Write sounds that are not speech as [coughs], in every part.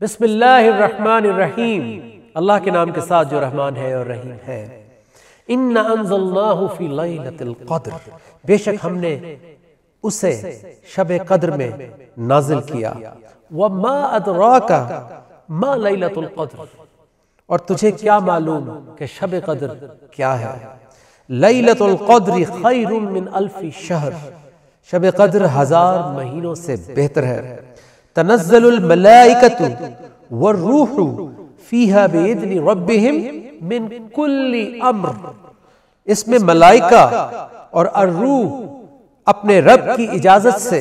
बिस्मिल्लाहिर्रहमानिर्रहीम अल्लाह के नाम के साथ जो रहमान है और रहीम है इन्ना अंजलनाहु फी लैलतिल कद्र बेशक हमने उसे शबे कद्र में नाजिल किया व मा अदरा मा लैलतुल कद्र और तुझे क्या मालूम कि शबे कद्र क्या है लैलतुल कद्र खैरुम मिन अल्फ शहर शबे कद्र हजार महीनों से बेहतर है तनजलमलाइकतु व रूहु फीहा बेदनी रब्बिहिम मिन कुल्ली अम्र इसमें मलाइका और अर्रूह अपने रब की इजाजत से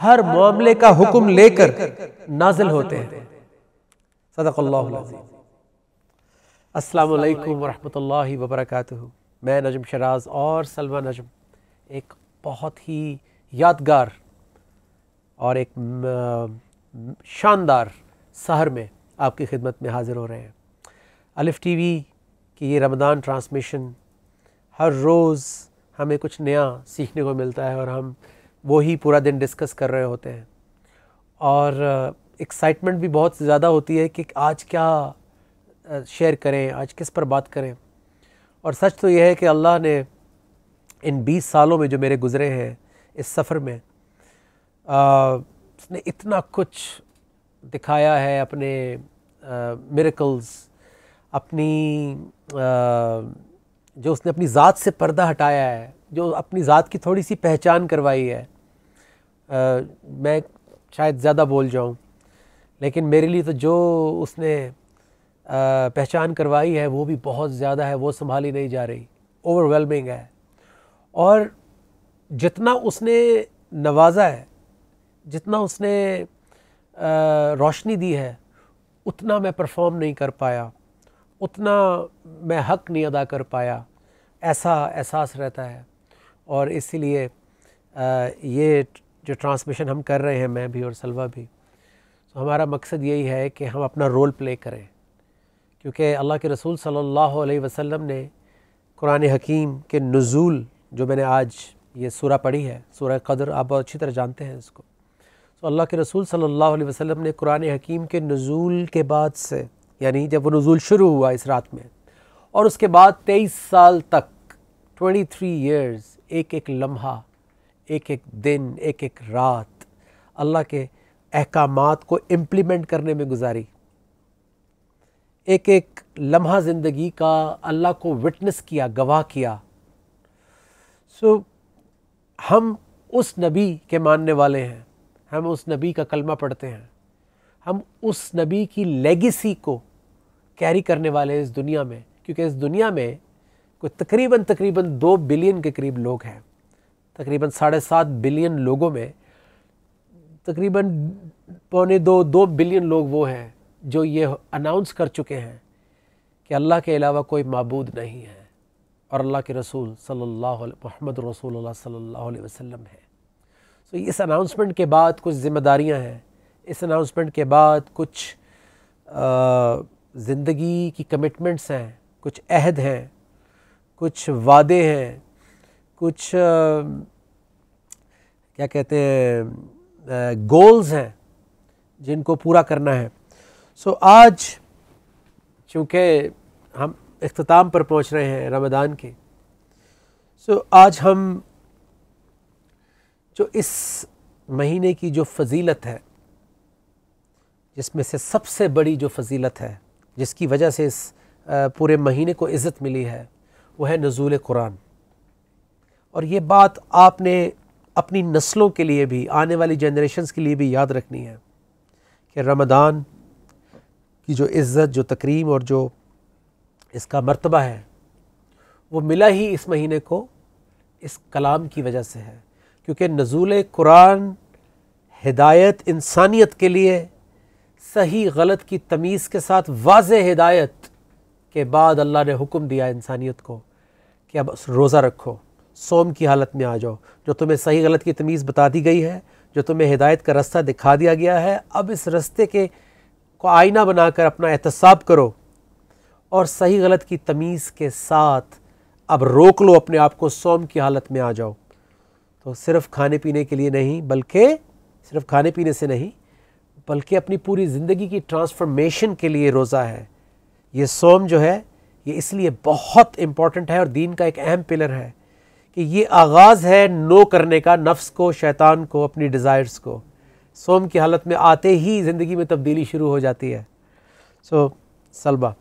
हर मामले का हुक्म लेकर नाजिल होते हैं अस्सलाम वालेकुम रहमतुल्लाहि व मैं नजम शराज और सलमा नजम एक बहुत ही यादगार और एक शानदार शहर में आपकी खिदमत में हाज़िर हो रहे हैं अलिफ टीवी की ये रमदान ट्रांसमिशन हर रोज़ हमें कुछ नया सीखने को मिलता है और हम वो ही पूरा दिन डिस्कस कर रहे होते हैं और एक्साइटमेंट भी बहुत ज़्यादा होती है कि आज क्या शेयर करें आज किस पर बात करें और सच तो यह है कि अल्लाह ने इन 20 सालों में जो मेरे गुज़रे हैं इस सफ़र में उसने इतना कुछ दिखाया है अपने मेरिकल्स अपनी जो उसने अपनी ज़ात से पर्दा हटाया है जो अपनी ज़ात की थोड़ी सी पहचान करवाई है आ, मैं शायद ज़्यादा बोल जाऊँ लेकिन मेरे लिए तो जो उसने आ, पहचान करवाई है वो भी बहुत ज़्यादा है वो संभाली नहीं जा रही ओवरवेलमिंग है और जितना उसने नवाजा है जितना उसने रोशनी दी है उतना मैं परफॉर्म नहीं कर पाया उतना मैं हक नहीं अदा कर पाया ऐसा एहसास रहता है और इसीलिए ये जो ट्रांसमिशन हम कर रहे हैं मैं भी और सलवा भी तो हमारा मकसद यही है कि हम अपना रोल प्ले करें क्योंकि अल्लाह के रसूल सल्लल्लाहु अलैहि वसल्लम ने कुरान हकीम के नज़ूल जो मैंने आज ये सूरा पढ़ी है सूरा कदर आप बहुत अच्छी तरह जानते हैं इसको तो अल्लाह के रसूल सल्लल्लाहु अलैहि वसल्लम ने कुरान हकीम के नज़ूल के बाद से यानी जब वो नज़ूल शुरू हुआ इस रात में और उसके बाद तेईस साल तक ट्वेंटी थ्री ईयर्स एक एक लम्हा एक एक दिन एक एक रात अल्लाह के अहकाम को इम्प्लीमेंट करने में गुजारी एक एक लम्हा ज़िंदगी का अल्लाह को विटनेस किया गवाह किया सो so, हम उस नबी के मानने वाले हैं हम उस नबी का कलमा पढ़ते हैं हम उस नबी की लेगेसी को कैरी करने वाले हैं इस दुनिया में क्योंकि इस दुनिया में कोई तकरीबन तकरीबन दो बिलियन के करीब लोग हैं तकरीबन साढ़े सात बिलियन लोगों में तकरीबन पौने दो दो बिलियन लोग वो हैं जो ये अनाउंस कर चुके हैं कि अल्लाह के अलावा कोई मबूद नहीं है और अल्लाह के रसूल सल्लल्लाहु अलैहि मोहम्मद रसूल सल्लल्लाहु अलैहि वसल्लम है सो इस अनाउंसमेंट के बाद कुछ ज़िम्मेदारियां हैं इस अनाउंसमेंट के बाद कुछ ज़िंदगी की कमिटमेंट्स हैं कुछ अहद हैं कुछ वादे हैं कुछ आ, क्या कहते हैं गोल्स हैं जिनको पूरा करना है सो so, आज चूँकि हम अख्ताम पर पहुँच रहे हैं रमदान के सो so, आज हम जो इस महीने की जो फजीलत है जिसमें से सबसे बड़ी जो फजीलत है जिसकी वजह से इस पूरे महीने को इज़्ज़त मिली है वह है नज़ूल कुरान और ये बात आपने अपनी नस्लों के लिए भी आने वाली जनरेशन्स के लिए भी याद रखनी है कि रमदान की जो इज़्ज़त जो तकरीम और जो इसका मर्तबा है वो मिला ही इस महीने को इस कलाम की वजह से है क्योंकि नज़ूल कुरान हिदायत इंसानियत के लिए सही गलत की तमीज़ के साथ वाज हिदायत के बाद अल्लाह ने हुक्म दिया इंसानियत को कि अब रोज़ा रखो सोम की हालत में आ जाओ जो तुम्हें सही गलत की तमीज़ बता दी गई है जो तुम्हें हिदायत का रास्ता दिखा दिया गया है अब इस रस्ते के को आईना बनाकर अपना एहतसाब करो और सही गलत की तमीज़ के साथ अब रोक लो अपने आप को सोम की हालत में आ जाओ तो सिर्फ खाने पीने के लिए नहीं बल्कि सिर्फ खाने पीने से नहीं बल्कि अपनी पूरी ज़िंदगी की ट्रांसफॉर्मेशन के लिए रोज़ा है ये सोम जो है ये इसलिए बहुत इम्पॉर्टेंट है और दीन का एक अहम पिलर है कि ये आगाज़ है नो करने का नफ्स को शैतान को अपनी डिज़ायर्स को सोम की हालत में आते ही ज़िंदगी में तब्दीली शुरू हो जाती है so Salwa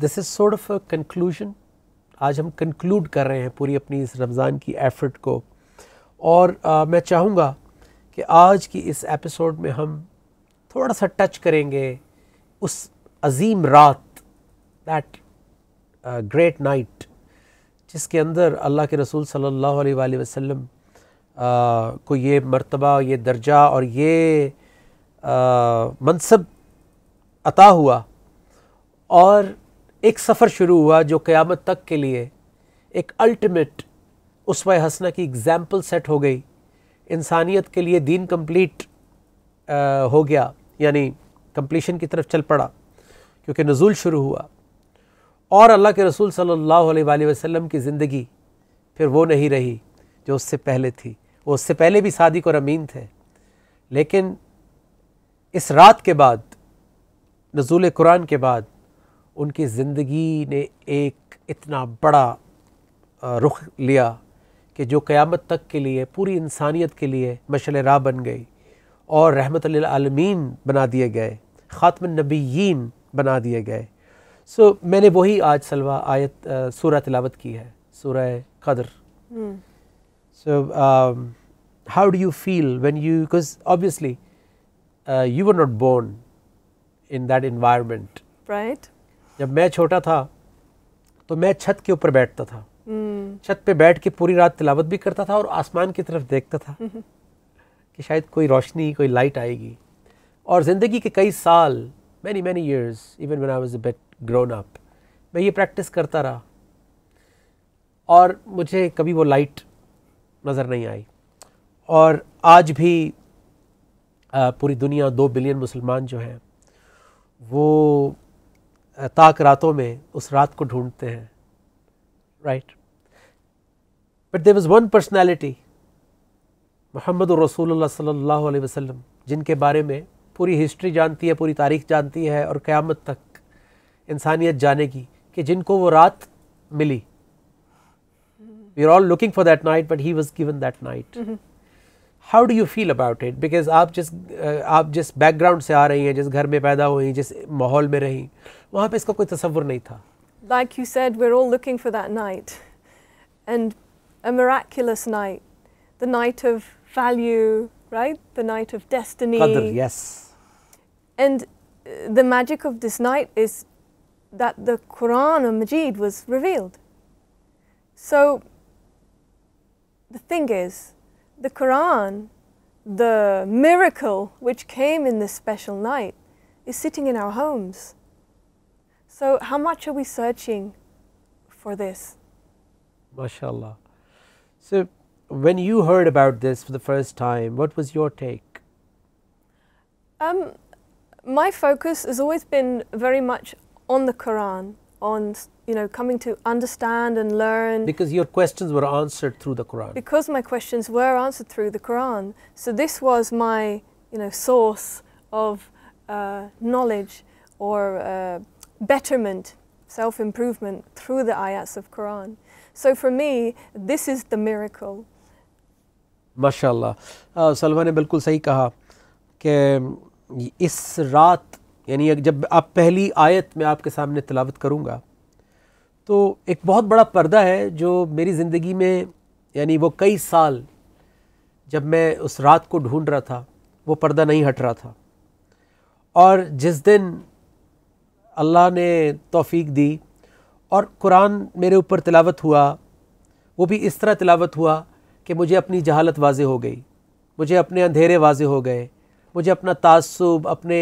this is sort of conclusion आज हम कंक्लूड कर रहे हैं पूरी अपनी इस रमज़ान की एफ़र्ट को और आ, मैं चाहूँगा कि आज की इस एपिसोड में हम थोड़ा सा टच करेंगे उस अजीम रात दैट ग्रेट नाइट जिसके अंदर अल्लाह के रसूल सल्लल्लाहु अलैहि वसल्लम को ये मर्तबा ये दर्जा और ये मनसब अता हुआ और एक सफ़र शुरू हुआ जो क़यामत तक के लिए एक अल्टीमेट उसमें हसना की एग्ज़ाम्पल सेट हो गई इंसानियत के लिए दीन कंप्लीट हो गया यानी कंप्लीशन की तरफ चल पड़ा क्योंकि नज़ुल शुरू हुआ और अल्लाह के रसूल सल्लल्लाहु अलैहि वसल्लम की ज़िंदगी फिर वो नहीं रही जो उससे पहले थी वो उससे पहले भी सादिक और अमीन थे लेकिन इस रात के बाद नजूल कुरान के बाद उनकी ज़िंदगी ने एक इतना बड़ा रुख लिया कि जो क़यामत तक के लिए पूरी इंसानियत के लिए मशल राह बन गई और रहमत आलमीन बना दिए गए ख़ात्मनबीन बना दिए गए सो मैंने वही आज सलवा आयत सूरह तिलावत की है सूरह कदर hmm. So how do you feel when you because obviously you were not born in that environment right जब मैं छोटा था तो मैं छत के ऊपर बैठता था हम्म। छत पे बैठ के पूरी रात तिलावत भी करता था और आसमान की तरफ देखता था हम्म। कि शायद कोई रोशनी कोई लाइट आएगी और ज़िंदगी के कई साल many many years even when I was bet grown up मैं ये प्रैक्टिस करता रहा और मुझे कभी वो लाइट नज़र नहीं आई और आज भी पूरी दुनिया दो बिलियन मुसलमान जो हैं वो ताक रातों में उस रात को ढूंढते हैं right but there is one personality मोहम्मद रसूल सल्ला वसलम जिनके बारे में पूरी हिस्ट्री जानती है पूरी तारीख जानती है और क़्यामत तक इंसानियत जानेगी कि जिनको वो रात मिली we are all looking for that night but he was given that night how do you feel about it because आप जिस आप जिस बैकग्राउंड से आ रही हैं just घर में पैदा हुई जिस माहौल में रही वहाँ पे इसका कोई तस्वुर नहीं था Like you said, we're all looking for that night. And a miraculous night. The night of value, right? The night of destiny. Qadr, yes. And uh, the magic of this night is that the Quran or Majid was revealed. So the thing is, the Quran, the miracle which came in this special night, is sitting in our homes. So, how much are we searching for this? MashaAllah. So, when you heard about this for the first time, what was your take? Um, my focus has always been very much on the Quran, on you know, coming to understand and learn. Because your questions were answered through the Quran. Because my questions were answered through the Quran. So this was my, you know, source of uh, knowledge or uh, betterment, self-improvement through the ayats of Quran. So for me, this is the miracle. MashaAllah, uh, Salma ने बिल्कुल सही कहा कि इस रात यानी जब आप ayat आयत में आपके सामने तो एक बहुत बड़ा पर्दा है जो मेरी ज़िंदगी में यानी वो कई साल जब मैं उस रात को ढूंढ रहा था वो पर्दा नहीं हट रहा था और जिस दिन अल्लाह ने तौफीक दी और कुरान मेरे ऊपर तिलावत हुआ वो भी इस तरह तिलावत हुआ कि मुझे अपनी जहालत वाजे हो गई मुझे अपने अंधेरे वाजे हो गए मुझे अपना तासुब अपने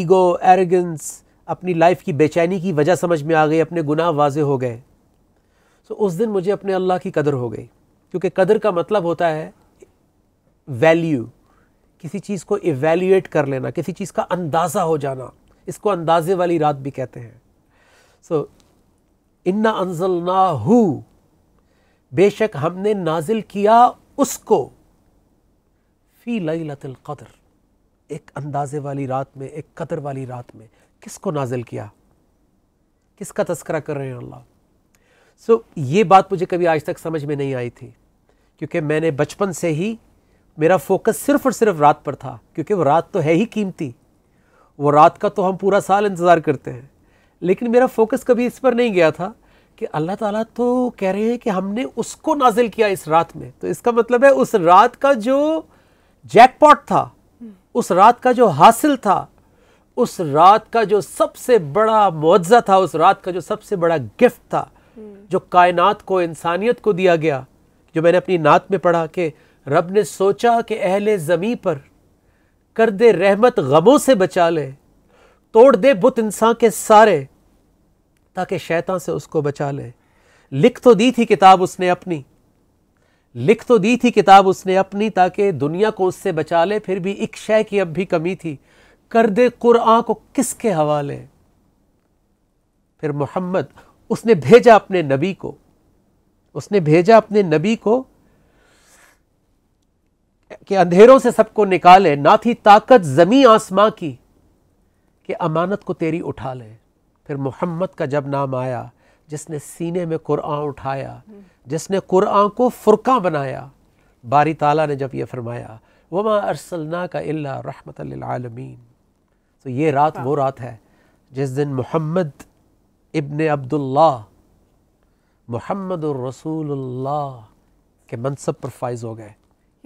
ईगो एरगेंस अपनी लाइफ की बेचैनी की वजह समझ में आ गई अपने गुनाह वाज़े हो गए सो so, उस दिन मुझे अपने अल्लाह की कदर हो गई क्योंकि कदर का मतलब होता है वैल्यू किसी चीज़ को इवेल्यूएट कर लेना किसी चीज़ का अंदाज़ा हो जाना इसको अंदाजे वाली रात भी कहते हैं सो इन्ना अनजल ना हु बेशक हमने नाजिल किया उसको फ़ी लई लतल कदर एक अंदाजे वाली रात में एक कदर वाली रात में किसको नाजिल किया किसका तस्करा कर रहे हैं अल्लाह सो so, ये बात मुझे कभी आज तक समझ में नहीं आई थी क्योंकि मैंने बचपन से ही मेरा फोकस सिर्फ और सिर्फ रात पर था क्योंकि वो रात तो है ही कीमती वो रात का तो हम पूरा साल इंतज़ार करते हैं लेकिन मेरा फोकस कभी इस पर नहीं गया था कि अल्लाह ताला तो कह रहे हैं कि हमने उसको नाजिल किया इस रात में तो इसका मतलब है उस रात का जो जैकपॉट था हम्म। उस रात का जो हासिल था उस रात का जो सबसे बड़ा मुआवजा था उस रात का जो सबसे बड़ा गिफ्ट था हम्म। जो कायनात को इंसानियत को दिया गया जो मैंने अपनी नात में पढ़ा कि रब ने सोचा कि अहले ज़मी पर कर दे रहमत गमों से बचा ले तोड़ दे बुत इंसान के सारे ताकि शैतान से उसको बचा ले लिख तो दी थी किताब उसने अपनी लिख तो दी थी किताब उसने अपनी ताकि दुनिया को उससे बचा ले फिर भी एक शय की अब भी कमी थी कर दे कुरआ को किसके हवाले फिर मोहम्मद उसने भेजा अपने नबी को उसने भेजा अपने नबी को कि अंधेरों से सबको निकाले ना थी ताकत जमी आसमां की कि अमानत को तेरी उठा ले फिर मोहम्मद का जब नाम आया जिसने सीने में कुरआ उठाया जिसने कुरआ को फुरका बनाया बारी ताला ने जब यह फरमाया वमा अरसलना का अल्ला रहमत आलमीन तो ये रात वो रात है जिस दिन मोहम्मद इब्न Abdullah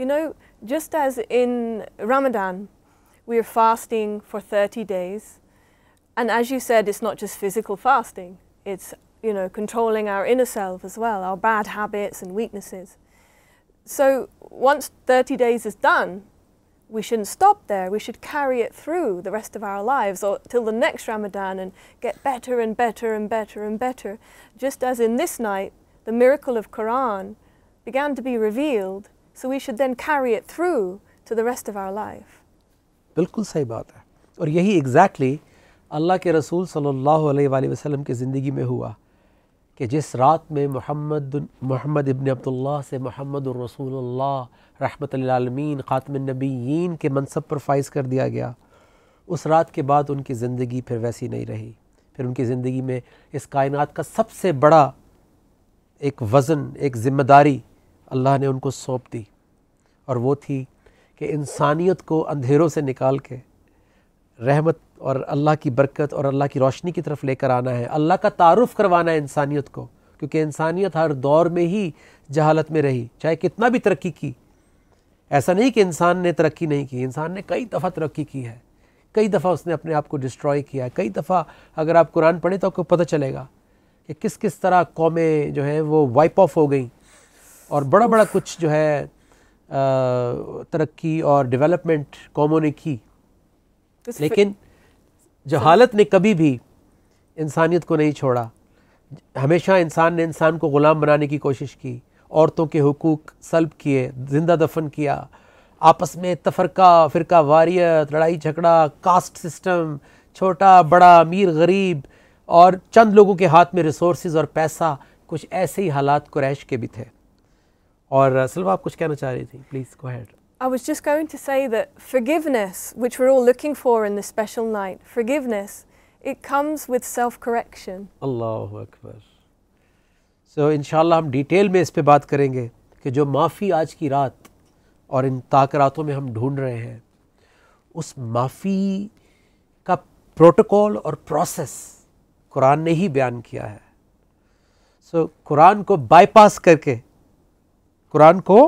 You know, just as in Ramadan, we are fasting for 30 days. And as you said, it's not just physical fasting. It's, you know, controlling our inner self as well, our bad habits and weaknesses. So once 30 days is done, we shouldn't stop there. We should carry it through the rest of our lives or till the next Ramadan and get better and better and better and better. Just as in this night, the miracle of Quran began to be revealed, so we should then carry it through to the rest of our life. बिल्कुल सही बात है और exactly अल्लाह के रसूल सल्लल्लाहु अलैहि वसल्लम की ज़िंदगी में कि जिस रात में मोहम्मद मोहम्मद इबन अब्दुल्ला से मोहम्मद रसूल रहमत आलमीन ख़ातमनबीन के मनसब पर फाइज कर दिया गया उस रात के बाद उनकी ज़िंदगी फिर वैसी नहीं रही फिर उनकी ज़िंदगी में इस कायनात का सबसे बड़ा एक वज़न एक ज़िम्मेदारी अल्लाह ने उनको सौंप दी और वो थी कि इंसानियत को अंधेरों से निकाल के रहमत और अल्लाह की बरकत और अल्लाह की रोशनी की तरफ लेकर आना है अल्लाह का तारुफ करवाना है इंसानियत को क्योंकि इंसानियत हर दौर में ही जहालत में रही चाहे कितना भी तरक्की की ऐसा नहीं कि इंसान ने तरक्की नहीं की इंसान ने कई दफ़ा तरक्की की है कई दफ़ा उसने अपने आप को डिस्ट्रॉय किया है कई दफ़ा अगर आप कुरान पढ़ें तो आपको पता चलेगा कि किस किस तरह कौमें जो हैं वो वाइप ऑफ हो गई और बड़ा बड़ा कुछ जो है तरक्की और डेवलपमेंट कौमों ने की तो लेकिन जहालत ने कभी भी इंसानियत को नहीं छोड़ा हमेशा इंसान ने इंसान को ग़ुलाम बनाने की कोशिश की औरतों के हकूक़ सल्ब किए जिंदा दफन किया आपस में तफरका फ़िरका वारियत लड़ाई झगड़ा कास्ट सिस्टम छोटा बड़ा अमीर गरीब और चंद लोगों के हाथ में रिसोर्स और पैसा कुछ ऐसे ही हालात क्रैश के भी थे और सलवा आप कुछ कहना चाह रही थी please go ahead I was just going to say that forgiveness, which we're all looking for in this special night, forgiveness, it comes with self-correction. Allahu Akbar. So inshallah हम डिटेल में इस पे बात करेंगे कि जो माफ़ी आज की रात और इन ताक रातों में हम ढूंढ रहे हैं उस माफ़ी का प्रोटोकॉल और प्रोसेस कुरान ने ही बयान किया है सो so, कुरान को बाईपास करके कुरान को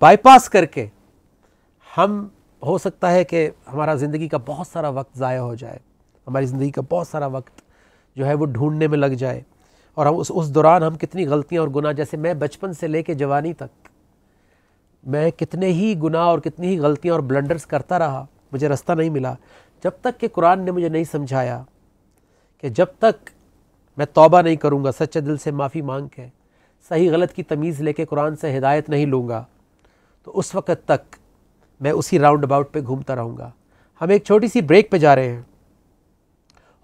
बाईपास करके हम हो सकता है कि हमारा ज़िंदगी का बहुत सारा वक्त ज़ाया हो जाए हमारी ज़िंदगी का बहुत सारा वक्त जो है वो ढूंढने में लग जाए और हम उस उस दौरान हम कितनी गलतियां और गुनाह जैसे मैं बचपन से लेके जवानी तक मैं कितने ही गुनाह और कितनी ही गलतियां और ब्लंडर्स करता रहा मुझे रास्ता नहीं मिला जब तक कि कुरान ने मुझे नहीं समझाया कि जब तक मैं तौबा नहीं करूँगा सच्चे दिल से माफ़ी मांग के सही गलत की तमीज़ लेके कुरान से हिदायत नहीं लूँगा तो उस वक़्त तक मैं उसी राउंड अबाउट पर घूमता रहूँगा हम एक छोटी सी ब्रेक पे जा रहे हैं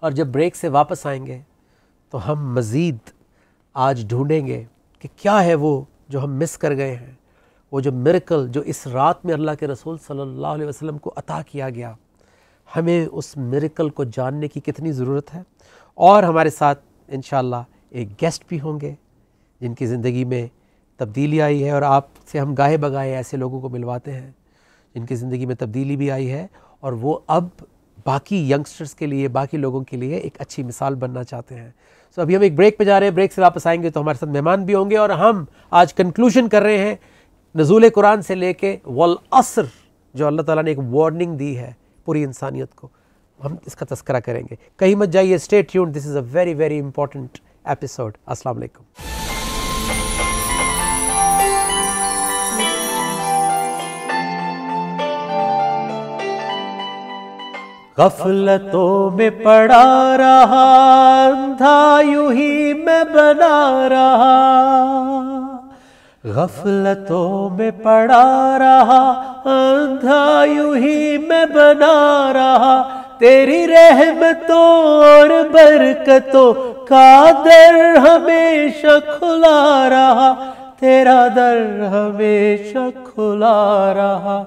और जब ब्रेक से वापस आएंगे तो हम मज़ीद आज ढूंढेंगे कि क्या है वो जो हम मिस कर गए हैं वो जो मिरकल जो इस रात में अल्लाह के रसूल सल्लल्लाहु अलैहि वसल्लम को अता किया गया हमें उस मिरकल को जानने की कितनी ज़रूरत है और हमारे साथ इन एक गेस्ट भी होंगे जिनकी ज़िंदगी में तब्दीली आई है और आपसे हम गाहे बगाहे ऐसे लोगों को मिलवाते हैं जिनकी ज़िंदगी में तब्दीली भी आई है और वो अब बाकी यंगस्टर्स के लिए बाकी लोगों के लिए एक अच्छी मिसाल बनना चाहते हैं सो so, अभी हम एक ब्रेक पे जा रहे हैं ब्रेक से वापस आएंगे तो हमारे साथ मेहमान भी होंगे और हम आज कंक्लूजन कर रहे हैं नजूल कुरान से लेके वल असर जो अल्लाह ताला ने एक वार्निंग दी है पूरी इंसानियत को हम इसका तस्करा करेंगे कहीं मत जाइए स्टेट यून this is a very very important episode अस्सलाम गफलतों में पड़ा रहा अंधा यू ही मैं बना रहा गफलतों में पड़ा रहा अंधा यू ही मैं बना रहा तेरी रहमतों और बरकतों का दर हमेशा खुला रहा तेरा दर हमेशा खुला रहा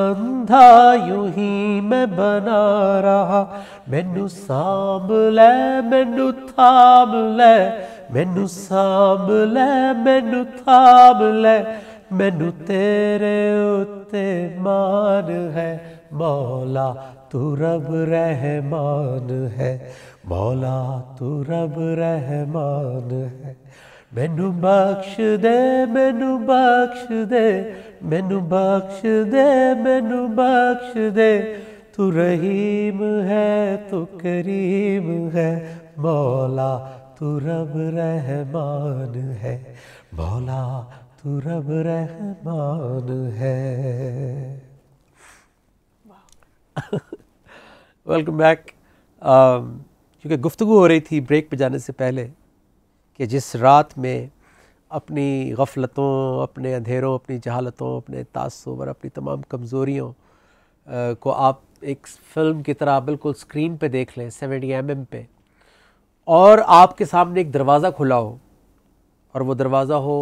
अंधा यू ही मैं बना रहा मैनू सांभ लै मैनू थाम लै मैनू सांभ लै मैनू थाम लै मैनू तेरे उत्ते मान है मौला तू रब रहमान है मौला तू रब रहमान है मैनू बख्श दे मैनू बख्श दे मैनू बख्श दे मैनू बख्श दे तू रहीम है तू करीम है मौला तू रब रहमान है मौला तू रब रहमान है वेलकम बैक क्योंकि गुफ्तु हो रही थी ब्रेक पे जाने से पहले कि जिस रात में अपनी गफलतों अपने अंधेरों अपनी जहालतों अपने तासुब और अपनी तमाम कमज़ोरियों को आप एक फ़िल्म की तरह बिल्कुल स्क्रीन पे देख लें सेवेंटी एम एम पे और आपके सामने एक दरवाज़ा खुला हो और वो दरवाज़ा हो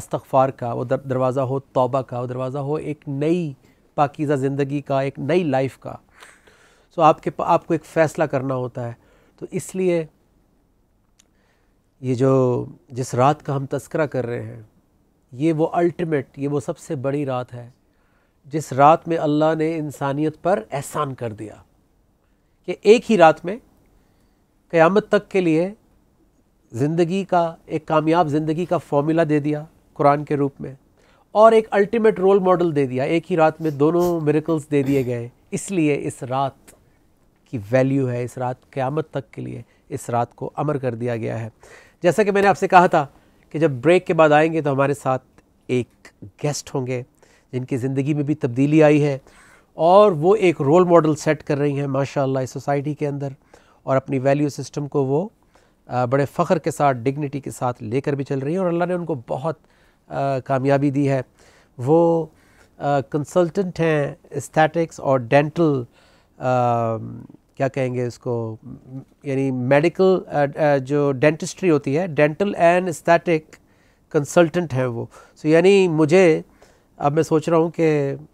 अस्तफ़ार का वो दरवाज़ा हो तोबा का वो दरवाज़ा हो एक नई पाकिज़ा ज़िंदगी का एक नई लाइफ का सो तो आपके आपको एक फ़ैसला करना होता है तो इसलिए ये जो जिस रात का हम तस्करा कर रहे हैं ये वो अल्टीमेट ये वो सबसे बड़ी रात है जिस रात में अल्लाह ने इंसानियत पर एहसान कर दिया कि एक ही रात में क़यामत तक के लिए ज़िंदगी का एक कामयाब ज़िंदगी का फॉर्मूला दे दिया कुरान के रूप में और एक अल्टीमेट रोल मॉडल दे दिया एक ही रात में दोनों मेरिकल्स दे दिए गए इसलिए इस रात की वैल्यू है इस रात क़्यामत तक के लिए इस रात को अमर कर दिया गया है जैसा कि मैंने आपसे कहा था कि जब ब्रेक के बाद आएंगे तो हमारे साथ एक गेस्ट होंगे जिनकी ज़िंदगी में भी तब्दीली आई है और वो एक रोल मॉडल सेट कर रही हैं माशाल्लाह इस सोसाइटी के अंदर और अपनी वैल्यू सिस्टम को वो बड़े फ़ख्र के साथ डिग्निटी के साथ लेकर भी चल रही हैं और अल्लाह ने उनको बहुत कामयाबी दी है वो कंसल्टेंट हैं इस्थेटिक्स और डेंटल क्या कहेंगे इसको यानी मेडिकल uh, uh, जो डेंटिस्ट्री होती है डेंटल एंड स्थैटिक कंसल्टेंट हैं वो सो so, यानी मुझे अब मैं सोच रहा हूँ कि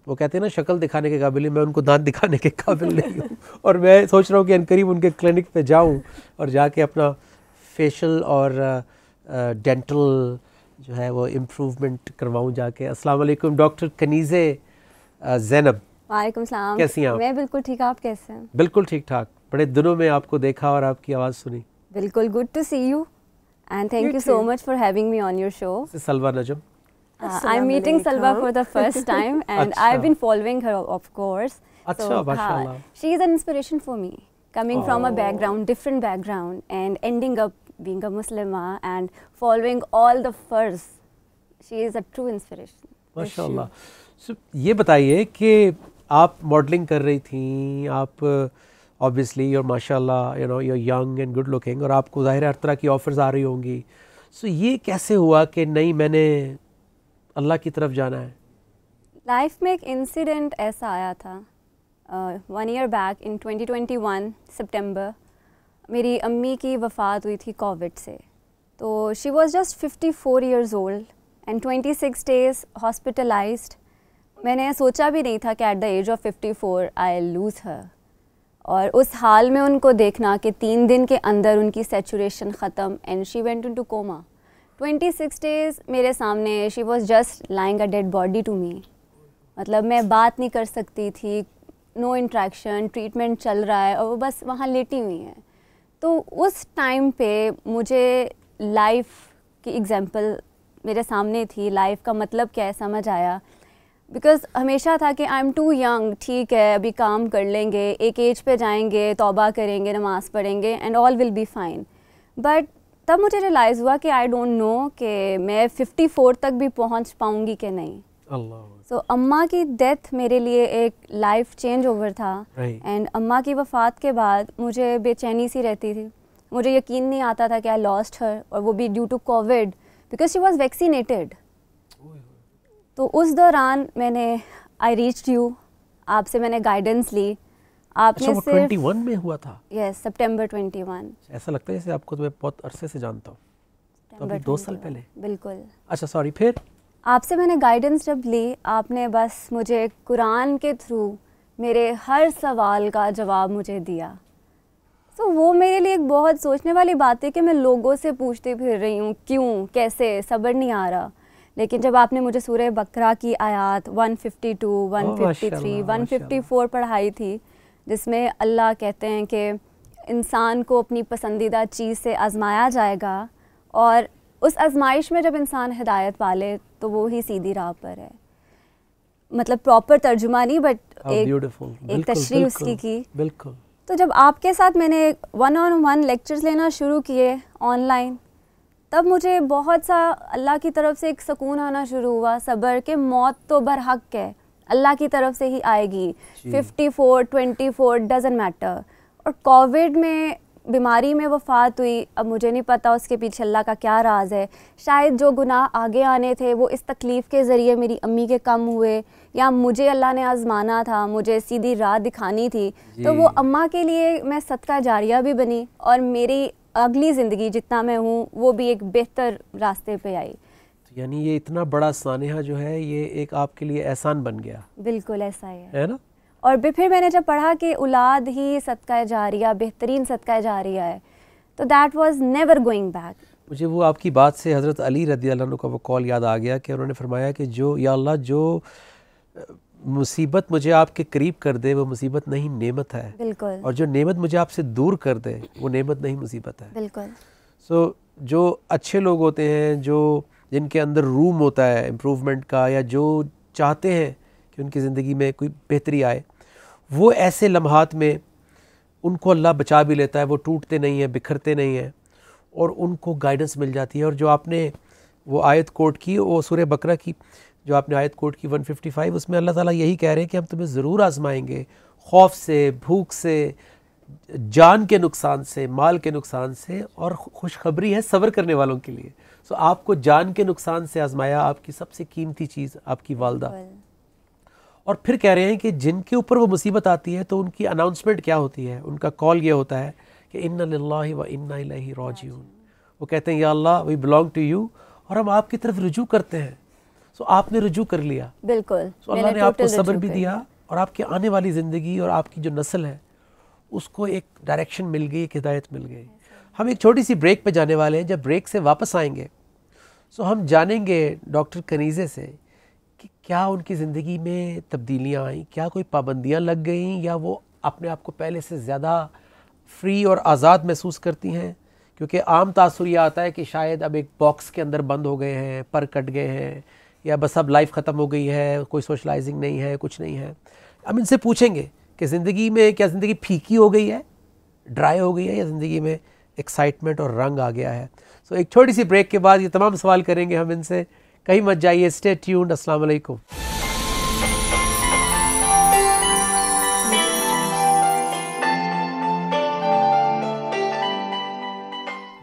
वो कहते हैं ना शक्ल दिखाने के काबिल मैं उनको दांत दिखाने के काबिल नहीं हूँ [laughs] और मैं सोच रहा हूँ कि करीब उनके क्लिनिक पे जाऊँ और जाके अपना फेशियल और डेंटल uh, जो है वो इम्प्रूवमेंट करवाऊँ जाके अस्सलाम वालेकुम डॉक्टर कनीज़े ज़ैनब वालेकुम कैसी हैं आप मैं बिल्कुल ठीक आप कैसे हैं बिल्कुल ठीक ठाक बड़े दिनों में आपको देखा और आपकी आवाज़ सुनी बिल्कुल good to see you and thank you so much for having me on your show Salwa Najam I am meeting Salwa for the first time and I have been following her of course अच्छा माशाल्लाह she is an inspiration for me माशाल्लाह ये बताइए कि आप modelling कर रही थी आप ऑब्वियसली और माशाल्लाह you know you're young and good looking और आपको ज़ाहिर हर तरह की ऑफ़र्स आ रही होंगी सो ये कैसे हुआ कि नहीं मैंने अल्लाह की तरफ जाना है लाइफ में एक इंसिडेंट ऐसा आया था वन ईयर बैक इन 2021 सितंबर मेरी अम्मी की वफ़ात हुई थी कोविड से तो she was just 54 four years old and 26 days hospitalized मैंने सोचा भी नहीं था कि at the age of fifty four I lose her और उस हाल में उनको देखना कि तीन दिन के अंदर उनकी सेचुरेशन ख़त्म and she went into coma twenty six days मेरे सामने she was just lying a dead body to me मतलब मैं बात नहीं कर सकती थी नो इंट्रैक्शन ट्रीटमेंट चल रहा है और वो बस वहाँ लेटी हुई हैं तो उस टाइम पे मुझे लाइफ की एग्ज़ाम्पल मेरे सामने थी लाइफ का मतलब क्या है समझ आया बिकॉज़ हमेशा था कि आई एम टू यंग ठीक है अभी काम कर लेंगे एक एज पे जाएंगे तौबा करेंगे नमाज़ पढ़ेंगे and all will be fine but तब मुझे रियलाइज़ हुआ कि आई डोंट नो कि मैं 54 तक भी पहुंच पाऊंगी कि नहीं सो so, अम्मा की डेथ मेरे लिए एक लाइफ चेंज ओवर था एंड अम्मा की वफ़ात के बाद मुझे बेचैनी सी रहती थी मुझे यकीन नहीं आता था कि आई लॉस्ट हर और वो भी due to Covid because she was vaccinated तो उस दौरान मैंने आई रीच यू आपसे मैंने गाइडेंस ली आपने अच्छा, सिर्फ 21 में हुआ था यस yes, सितंबर 21 ऐसा लगता है जैसे आपको तो मैं बहुत अरसे से जानता हूँ तो अभी दो साल पहले बिल्कुल अच्छा सॉरी फिर आपसे मैंने गाइडेंस जब ली आपने बस मुझे कुरान के थ्रू मेरे हर सवाल का जवाब मुझे दिया तो so, वो मेरे लिए एक बहुत सोचने वाली बात है कि मैं लोगों से पूछती फिर रही हूँ क्यों कैसे सबर नहीं आ रहा लेकिन जब आपने मुझे सूर्य बकरा की आयात 152, 153, 154 पढ़ाई थी जिसमें अल्लाह कहते हैं कि इंसान को अपनी पसंदीदा चीज़ से आजमाया जाएगा और उस आजमाइश में जब इंसान हिदायत पाले तो वो ही सीधी राह पर है मतलब प्रॉपर तर्जुमा नहीं बट हाँ, एक, एक तशरी उसकी की बिल्कुल तो जब आपके साथ मैंने वन ऑन वन लेक्चर्स लेना शुरू किए ऑनलाइन तब मुझे बहुत सा अल्लाह की तरफ से एक सुकून आना शुरू हुआ सब्र के मौत तो बरहक है अल्लाह की तरफ से ही आएगी fifty four twenty four doesn't matter और कोविड में बीमारी में वफ़ात हुई अब मुझे नहीं पता उसके पीछे अल्लाह का क्या राज है शायद जो गुनाह आगे आने थे वो इस तकलीफ़ के ज़रिए मेरी अम्मी के कम हुए या मुझे अल्लाह ने आज़माना था मुझे सीधी राह दिखानी थी तो वो अम्मा के लिए मैं सदका जारिया भी बनी और मेरी अगली ज़िंदगी जितना मैं हूँ वो भी एक बेहतर रास्ते पे आई तो यानी ये इतना बड़ा सानहा जो है ये एक आपके लिए एहसान बन गया बिल्कुल ऐसा ही है है ना और फिर मैंने जब पढ़ा कि औलाद ही सदका जा जारिया बेहतरीन सदका जा जारिया है तो that was never going back मुझे वो आपकी बात से हज़रत अली रदी का वो कॉल याद आ गया कि उन्होंने फरमाया कि जो या अल्लाह जो मुसीबत मुझे आपके करीब कर दे वो मुसीबत नहीं नेमत है बिल्कुल और जो नेमत मुझे आपसे दूर कर दे वो नेमत नहीं मुसीबत है बिल्कुल सो so, जो अच्छे लोग होते हैं जो जिनके अंदर रूम होता है इम्प्रूवमेंट का या जो चाहते हैं कि उनकी ज़िंदगी में कोई बेहतरी आए वो ऐसे लम्हात में उनको अल्लाह बचा भी लेता है वो टूटते नहीं हैं बिखरते नहीं हैं और उनको गाइडेंस मिल जाती है और जो आपने वो आयत कोट की वो सूर्य बकरा की जो आपने आयत कोर्ट की 155 उसमें अल्लाह ताला यही कह रहे हैं कि हम तुम्हें ज़रूर आजमाएंगे खौफ से भूख से जान के नुकसान से माल के नुकसान से और खुशखबरी है सब्र करने वालों के लिए सो आपको जान के नुकसान से आजमाया आपकी सबसे कीमती चीज़ आपकी वालदा और फिर कह रहे हैं कि जिनके ऊपर वो मुसीबत आती है तो उनकी अनाउंसमेंट क्या होती है उनका कॉल ये होता है कि इन्ना व इन्ना लाही वो कहते हैं या अल्लाह वी बिलोंग टू यू और हम आपकी तरफ रुजू करते हैं सो so, आपने रुजू कर लिया बिल्कुल सो so, अल्लाह ने आपको सब्र भी दिया और आपकी आने वाली ज़िंदगी और आपकी जो नस्ल है उसको एक डायरेक्शन मिल गई एक हिदायत मिल गई हम एक छोटी सी ब्रेक पे जाने वाले हैं जब ब्रेक से वापस आएंगे सो हम जानेंगे डॉक्टर कनीज़े से कि क्या उनकी ज़िंदगी में तब्दीलियाँ आई क्या कोई पाबंदियाँ लग गई या वो अपने आप को पहले से ज़्यादा फ्री और आज़ाद महसूस करती हैं क्योंकि आम तासुर यह आता है कि शायद अब एक बॉक्स के अंदर बंद हो गए हैं पर कट गए हैं या बस अब लाइफ ख़त्म हो गई है कोई सोशलाइजिंग नहीं है कुछ नहीं है हम इनसे पूछेंगे कि ज़िंदगी में क्या ज़िंदगी फीकी हो गई है ड्राई हो गई है या ज़िंदगी में एक्साइटमेंट और रंग आ गया है सो so, एक छोटी सी ब्रेक के बाद ये तमाम सवाल करेंगे हम इनसे कहीं मत जाइए स्टे ट्यून्ड अस्सलाम वालेकुम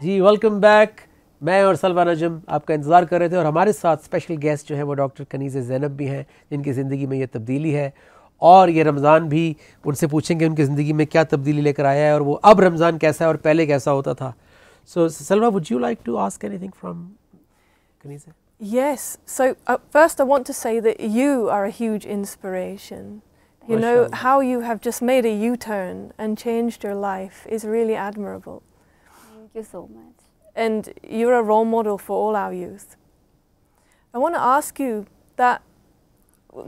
जी वेलकम बैक मैं और सलमान अजम आपका इंतज़ार कर रहे थे और हमारे साथ स्पेशल गेस्ट जो है वो डॉक्टर कनीज़ जैनब भी हैं जिनकी ज़िंदगी में ये तब्दीली है और ये रमज़ान भी उनसे पूछेंगे उनकी ज़िंदगी में क्या तब्दीली लेकर आया है और वो अब रमज़ान कैसा है और पहले कैसा होता था so Salma would you like to ask anything from Kaneez Yes. So uh, first, I want to say that you are a huge inspiration. You know, how you have just made a U turn and changed your life is really admirable. Thank you so much. and you're a role model for all our youth. I want to ask you that,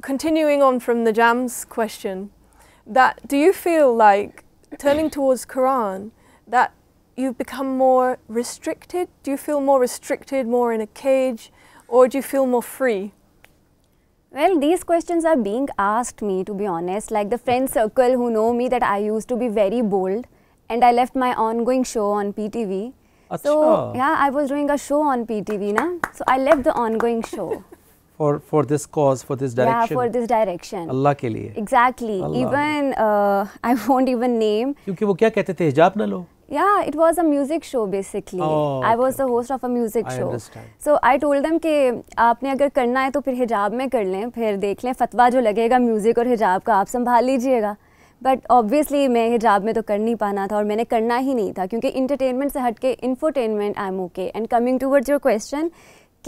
continuing on from the Jam's question, that do you feel like turning towards Quran, that you've become more restricted? Do you feel more restricted, more in a cage, or do you feel more free? Well, these questions are being asked me to be honest. Like the friend circle who know me that I used to be very bold and I left my ongoing show on PTV So yeah, I was doing a show on PTV na. So I left the ongoing show. for for this cause, for this direction. Yeah, for this direction. Allah ke liye Exactly. Allah. Even uh, I won't even name. क्योंकि वो क्या कहते थे हिजाब ना लो. Yeah, it was a music show basically. Oh, okay, I was the host of a music I show. Understand. So I told them कि आपने अगर करना है तो फिर हिजाब में कर लें फिर देख लें फतवा जो लगेगा म्यूजिक और हिजाब का आप संभाल लीजिएगा बट ऑब्वियसली मैं हिजाब में तो कर नहीं पाना था और मैंने करना ही नहीं था क्योंकि इंटरटेनमेंट से हट के infotainment I am okay and coming towards your question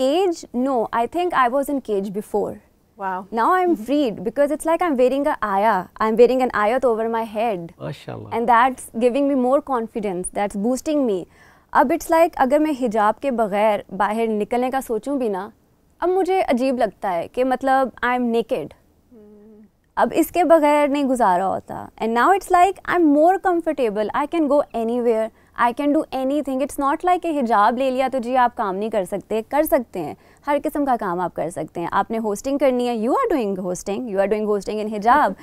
cage no I think I was in cage before Wow. Now I'm freed because it's like I'm wearing a ayah. I'm wearing an ayat over my head. Mashallah. And that's giving me more confidence. That's boosting me. अब it's like, agar main hijab ke baghair बाहर nikalne ka सोचूं bhi na, ab mujhe ajeeb lagta hai ke matlab I'm naked. अब इसके बगैर नहीं गुजारा होता and now it's like I am more comfortable I can go anywhere I can do anything it's not like a हिजाब ले लिया तो जी आप काम नहीं कर सकते कर सकते हैं हर किस्म का काम आप कर सकते हैं आपने होस्टिंग करनी है you are doing hosting you are doing hosting in हिजाब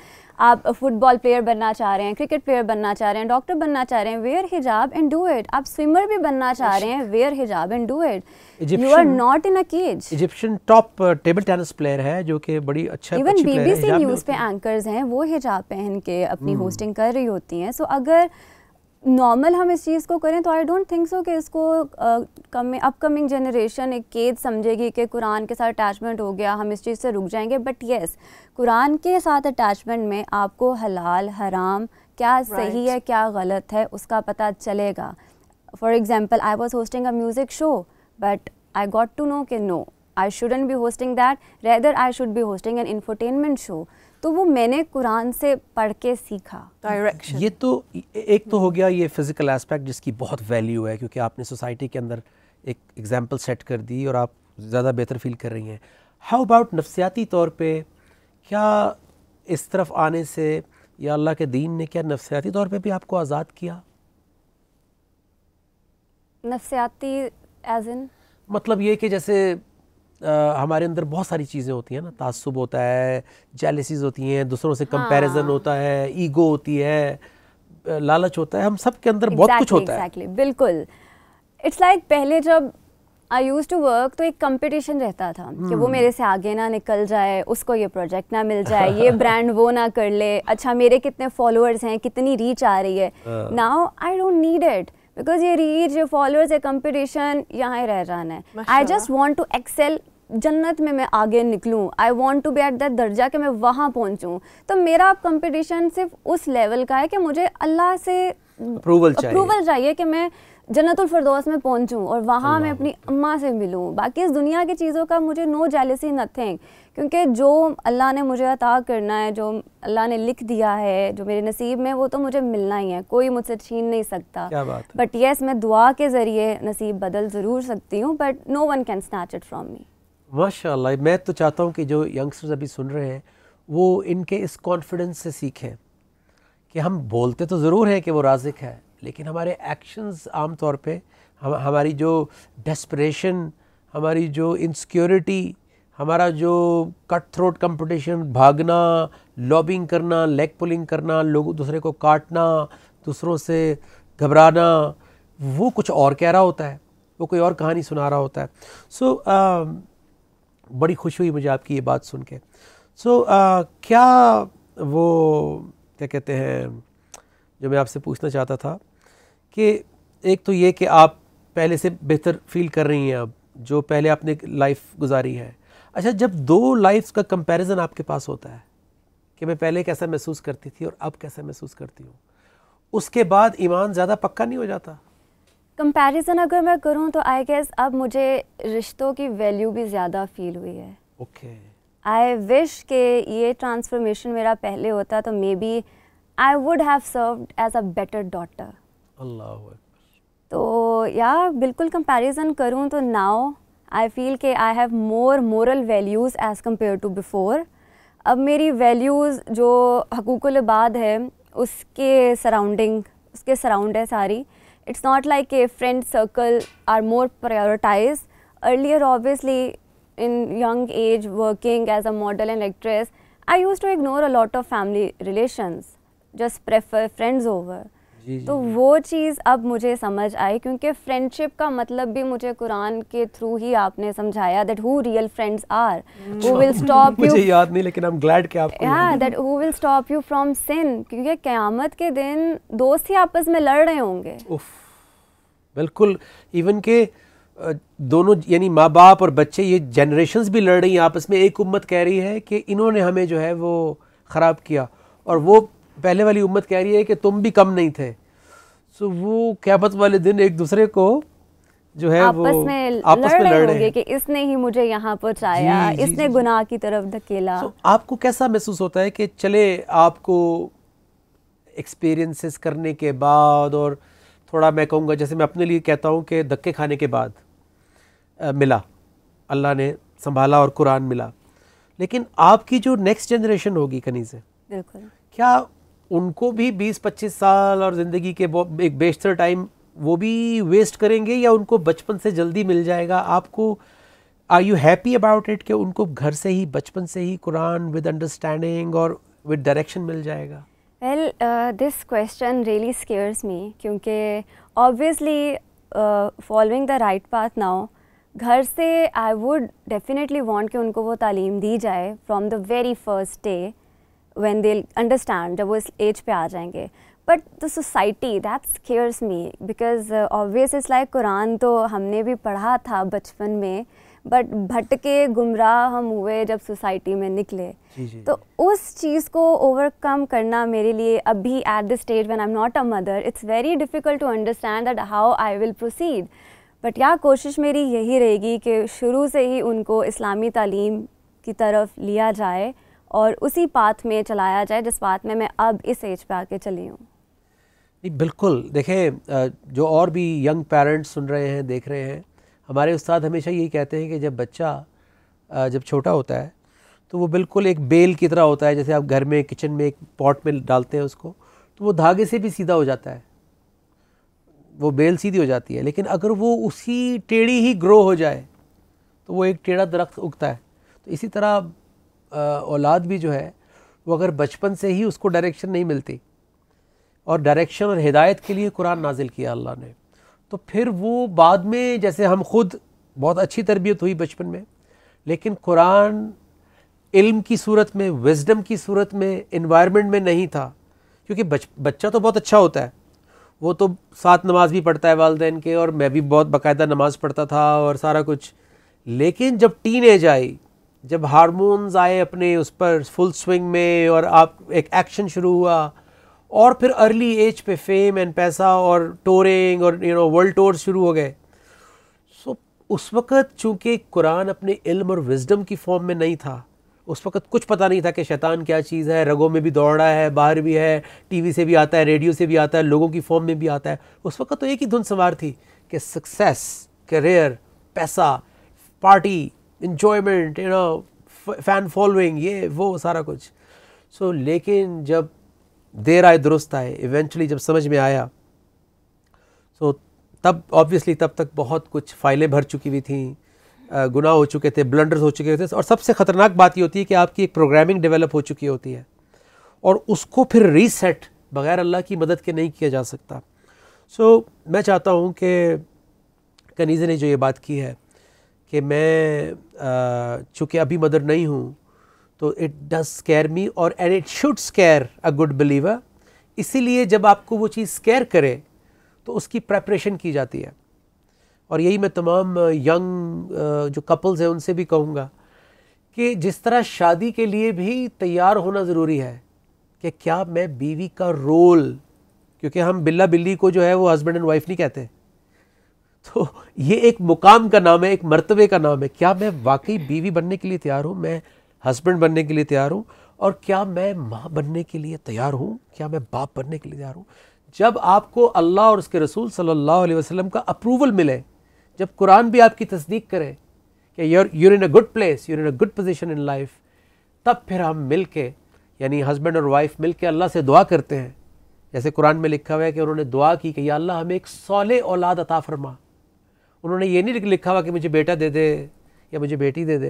आप फुटबॉल प्लेयर बनना चाह रहे हैं क्रिकेट प्लेयर बनना चाह रहे हैं डॉक्टर बनना चाह रहे हैं वेयर हिजाब एंड डू इट आप स्विमर भी बनना चाह रहे हैं वेयर हिजाब and do it you are not in a cage Egyptian top table tennis player है जो कि बड़ी अच्छा इवन बीबीसी न्यूज़ पे एंकर्स हैं वो हिजाब पहन के अपनी होस्टिंग hmm. कर रही होती हैं सो अगर नॉर्मल हम इस चीज़ को करें तो आई डोंट थिंक सो कि इसको अपकमिंग जनरेशन एक कैद समझेगी कि कुरान के साथ अटैचमेंट हो गया हम इस चीज़ से रुक जाएंगे बट येस कुरान के साथ अटैचमेंट में आपको हलाल हराम क्या right. सही है क्या गलत है उसका पता चलेगा for example I was hosting a music show but I got to know के no I shouldn't be hosting that rather I should be hosting an infotainment show तो वो मैंने कुरान से पढ़ के सीखा डायरेक्शन ये तो एक तो हो गया ये फिज़िकल एस्पेक्ट जिसकी बहुत वैल्यू है क्योंकि आपने सोसाइटी के अंदर एक एग्जाम्पल सेट कर दी और आप ज़्यादा बेहतर फील कर रही हैं हाउ अबाउट नफसियाती तौर पे क्या इस तरफ आने से या अल्लाह के दीन ने क्या नफसियाती तौर पे भी आपको आज़ाद किया नफसियाती एज इन मतलब ये कि जैसे आ, हमारे अंदर बहुत सारी चीज़ें होती हैं ना तासुब होता है जेलिसीज होती हैं दूसरों से कंपैरिजन हाँ। होता है ईगो होती है लालच होता है हम सब के अंदर exactly, बहुत कुछ होता exactly, है बिल्कुल इट्स लाइक like पहले जब आई यूज टू वर्क तो एक कंपटीशन रहता था hmm. कि वो हम्म। मेरे से आगे ना निकल जाए उसको ये प्रोजेक्ट ना मिल जाए ये ब्रांड [laughs] वो ना कर ले अच्छा मेरे कितने फॉलोअर्स हैं कितनी रीच आ रही है now I don't need it because ये रीच ये फॉलोअर्स ये कंपटीशन यहाँ ही रह जाना है I just want to excel जन्नत में मैं आगे निकलूँ I want to be at that दर्जा कि मैं वहाँ पहुँचूँ तो मेरा अब कंपटीशन सिर्फ उस लेवल का है कि मुझे अल्लाह से अप्रूवल चाहिए।, चाहिए कि मैं जन्नतुल फरदौस में पहुंचूं और वहाँ मैं अपनी अम्मा से मिलूं बाकी इस दुनिया की चीज़ों का मुझे नो जेलेसी नथिंग क्योंकि जो अल्लाह ने मुझे अता करना है जो अल्लाह ने लिख दिया है जो मेरे नसीब में वो तो मुझे मिलना ही है कोई मुझसे छीन नहीं सकता क्या बात बट येस मैं दुआ के ज़रिए नसीब बदल ज़रूर सकती हूँ but no one can snatch it from me माशा मैं तो चाहता हूँ कि जो यंगस्टर्स अभी सुन रहे हैं वो इनके इस कॉन्फिडेंस से सीखें कि हम बोलते तो ज़रूर हैं कि वो राजिक है लेकिन हमारे एक्शंस आम तौर पे हम हमारी जो डेस्परेशन हमारी जो इनसिक्योरिटी हमारा जो कट थ्रोट कंपटीशन भागना लॉबिंग करना लेग पुलिंग करना लोग दूसरे को काटना दूसरों से घबराना वो कुछ और कह रहा होता है वो कोई और कहानी सुना रहा होता है सो so, um, बड़ी खुशी हुई मुझे आपकी ये बात सुन के सो so, uh, क्या वो क्या कहते हैं जो मैं आपसे पूछना चाहता था कि एक तो ये कि आप पहले से बेहतर फील कर रही हैं अब जो पहले आपने लाइफ गुजारी है अच्छा जब दो लाइफ का कंपैरिजन आपके पास होता है कि मैं पहले कैसा महसूस करती थी और अब कैसा महसूस करती हूँ उसके बाद ईमान ज़्यादा पक्का नहीं हो जाता कंपैरिजन अगर मैं करूँ तो आई गेस अब मुझे रिश्तों की वैल्यू भी ज़्यादा फील हुई है ओके आई विश के ये ट्रांसफॉर्मेशन मेरा पहले होता तो maybe I would have serve as a better daughter अल्लाह तो या बिल्कुल कंपैरिजन करूँ तो नाउ आई फील कि I have more moral values as compare to before अब मेरी वैल्यूज़ जो हकूक़ बाद है उसके सराउंडिंग उसके सराउंड है सारी it's not like a friend circle are more prioritize earlier obviously in young age working as a model and actress, I used to ignore a lot of family relations, just prefer friends over. तो वो चीज़ अब मुझे समझ आई क्योंकि friendship का मतलब भी मुझे कुरान के थ्रू ही आपने समझाया that who real friends are who will stop you मुझे याद नहीं लेकिन आई एम ग्लैड कि आपको या that who will stop you from sin क्योंकि कयामत के दिन दोस्त ही आपस में लड़ रहे होंगे उफ बिल्कुल इवन के दोनों यानी माँ बाप और बच्चे ये जनरेशन भी लड़ रही हैं आपस में एक उम्मत कह रही है कि इन्होंने हमें जो है वो ख़राब किया और वो पहले वाली उम्मत कह रही है कि तुम भी कम नहीं थे सो वो क्या वाले दिन एक दूसरे को जो है आपस वो में आपस में लड़ रहे कि इसने ही मुझे यहाँ पहुँचाया इसने गुनाह की तरफ धकेला so, आपको कैसा महसूस होता है कि चले आपको एक्सपीरियंसेस करने के बाद और थोड़ा मैं कहूँगा जैसे मैं अपने लिए कहता हूँ कि धक्के खाने के बाद आ, मिला अल्लाह ने संभाला और कुरान मिला लेकिन आपकी जो नेक्स्ट जनरेशन होगी कहीं से बिल्कुल क्या उनको भी 20-25 साल और ज़िंदगी के एक बेशतर टाइम वो भी वेस्ट करेंगे या उनको बचपन से जल्दी मिल जाएगा आपको are you happy about it कि उनको घर से ही बचपन से ही कुरान विद अंडरस्टैंडिंग और विद डायरेक्शन मिल जाएगा well this question really scares me क्योंकि obviously following the right path now घर से आई वुड डेफिनेटली वांट कि उनको वो तालीम दी जाए from the very first day when they'll understand जब वो इस एज पे आ जाएंगे but the society that scares me because obvious is like कुरान तो हमने भी पढ़ा था बचपन में बट भटके गुमराह हम हुए जब सोसाइटी में निकले तो उस चीज़ को ओवरकम करना मेरे लिए अभी at the stage when I am not a mother it's very difficult to understand that how I will proceed but या कोशिश मेरी यही रहेगी कि शुरू से ही उनको इस्लामी तालीम की तरफ लिया जाए और उसी पाथ में चलाया जाए जिस पाथ में मैं अब इस एज पे आके चली हूँ बिल्कुल देखें जो और भी यंग पेरेंट्स सुन रहे हैं देख रहे हैं हमारे उस्ताद हमेशा यही कहते हैं कि जब बच्चा जब छोटा होता है तो वो बिल्कुल एक बेल की तरह होता है जैसे आप घर में किचन में एक पॉट में डालते हैं उसको तो वो धागे से भी सीधा हो जाता है वो बेल सीधी हो जाती है लेकिन अगर वो उसी टेढ़ी ही ग्रो हो जाए तो वो एक टेढ़ा दरख्त उगता है तो इसी तरह औलाद भी जो है वो अगर बचपन से ही उसको डायरेक्शन नहीं मिलती और डायरेक्शन और हिदायत के लिए कुरान नाजिल किया अल्लाह ने तो फिर वो बाद में जैसे हम खुद बहुत अच्छी तरबियत हुई बचपन में लेकिन कुरान इल्म की सूरत में विजडम की सूरत में इन्वायरमेंट में नहीं था क्योंकि बच, बच्चा तो बहुत अच्छा होता है वो तो सात नमाज भी पढ़ता है वालदेन के और मैं भी बहुत बाकायदा नमाज़ पढ़ता था और सारा कुछ लेकिन जब टीन एज आई जब हारमोन्स आए अपने उस पर फुल स्विंग में और आप एक एक्शन शुरू हुआ और फिर अर्ली एज पे फेम एंड पैसा और टोरिंग और यू नो वर्ल्ड टोर शुरू हो गए सो उस वक़्त चूँकि कुरान अपने इल्म और विजडम की फॉर्म में नहीं था उस वक़्त कुछ पता नहीं था कि शैतान क्या चीज़ है रगों में भी दौड़ रहा है बाहर भी है टीवी से भी आता है रेडियो से भी आता है लोगों की फॉर्म में भी आता है उस वक़्त तो एक ही धुन सवार थी कि सक्सेस करियर पैसा party enjoyment you know fan following ये वो सारा कुछ सो so, लेकिन जब देर आए दुरुस्त आए इवेंचुअली जब समझ में आया सो so, तब ऑब्वियसली तब तक बहुत कुछ फाइलें भर चुकी हुई थी गुनाह हो चुके थे ब्लंडर्स हो चुके थे और सबसे ख़तरनाक बात ये होती है कि आपकी एक प्रोग्रामिंग डेवलप हो चुकी होती है और उसको फिर रीसेट बग़ैर अल्लाह की मदद के नहीं किया जा सकता सो so, मैं चाहता हूँ कि कनीज़ ने जो ये बात की है कि मैं चूँकि अभी मदर नहीं हूँ तो इट डज स्केयर मी और and it should scare a good believer इसीलिए जब आपको वो चीज़ स्केयर करे तो उसकी प्रेपरेशन की जाती है और यही मैं तमाम यंग जो कपल्स हैं उनसे भी कहूँगा कि जिस तरह शादी के लिए भी तैयार होना ज़रूरी है कि क्या मैं बीवी का रोल क्योंकि हम बिल्ला बिल्ली को जो है वो हस्बैंड एंड वाइफ नहीं कहते तो ये एक मुकाम का नाम है एक मर्तबे का नाम है क्या मैं वाकई बीवी बनने के लिए तैयार हूँ मैं हस्बैंड बनने के लिए तैयार हूँ और क्या मैं माँ बनने के लिए तैयार हूँ क्या मैं बाप बनने के लिए तैयार हूँ जब आपको अल्लाह और उसके रसूल सल्लल्लाहु अलैहि वसल्लम का अप्रूवल मिले जब कुरान भी आपकी तस्दीक करे कि you're you're in a good place you're in a good position in life तब फिर हम मिल के यानी हस्बैंड और वाइफ मिल के अल्लाह से दुआ करते हैं जैसे कुरान में लिखा हुआ है कि उन्होंने दुआ की कि अल्लाह हमें एक सौले औलाद अता फरमा उन्होंने ये नहीं लिखा हुआ कि मुझे बेटा दे दे या मुझे बेटी दे दे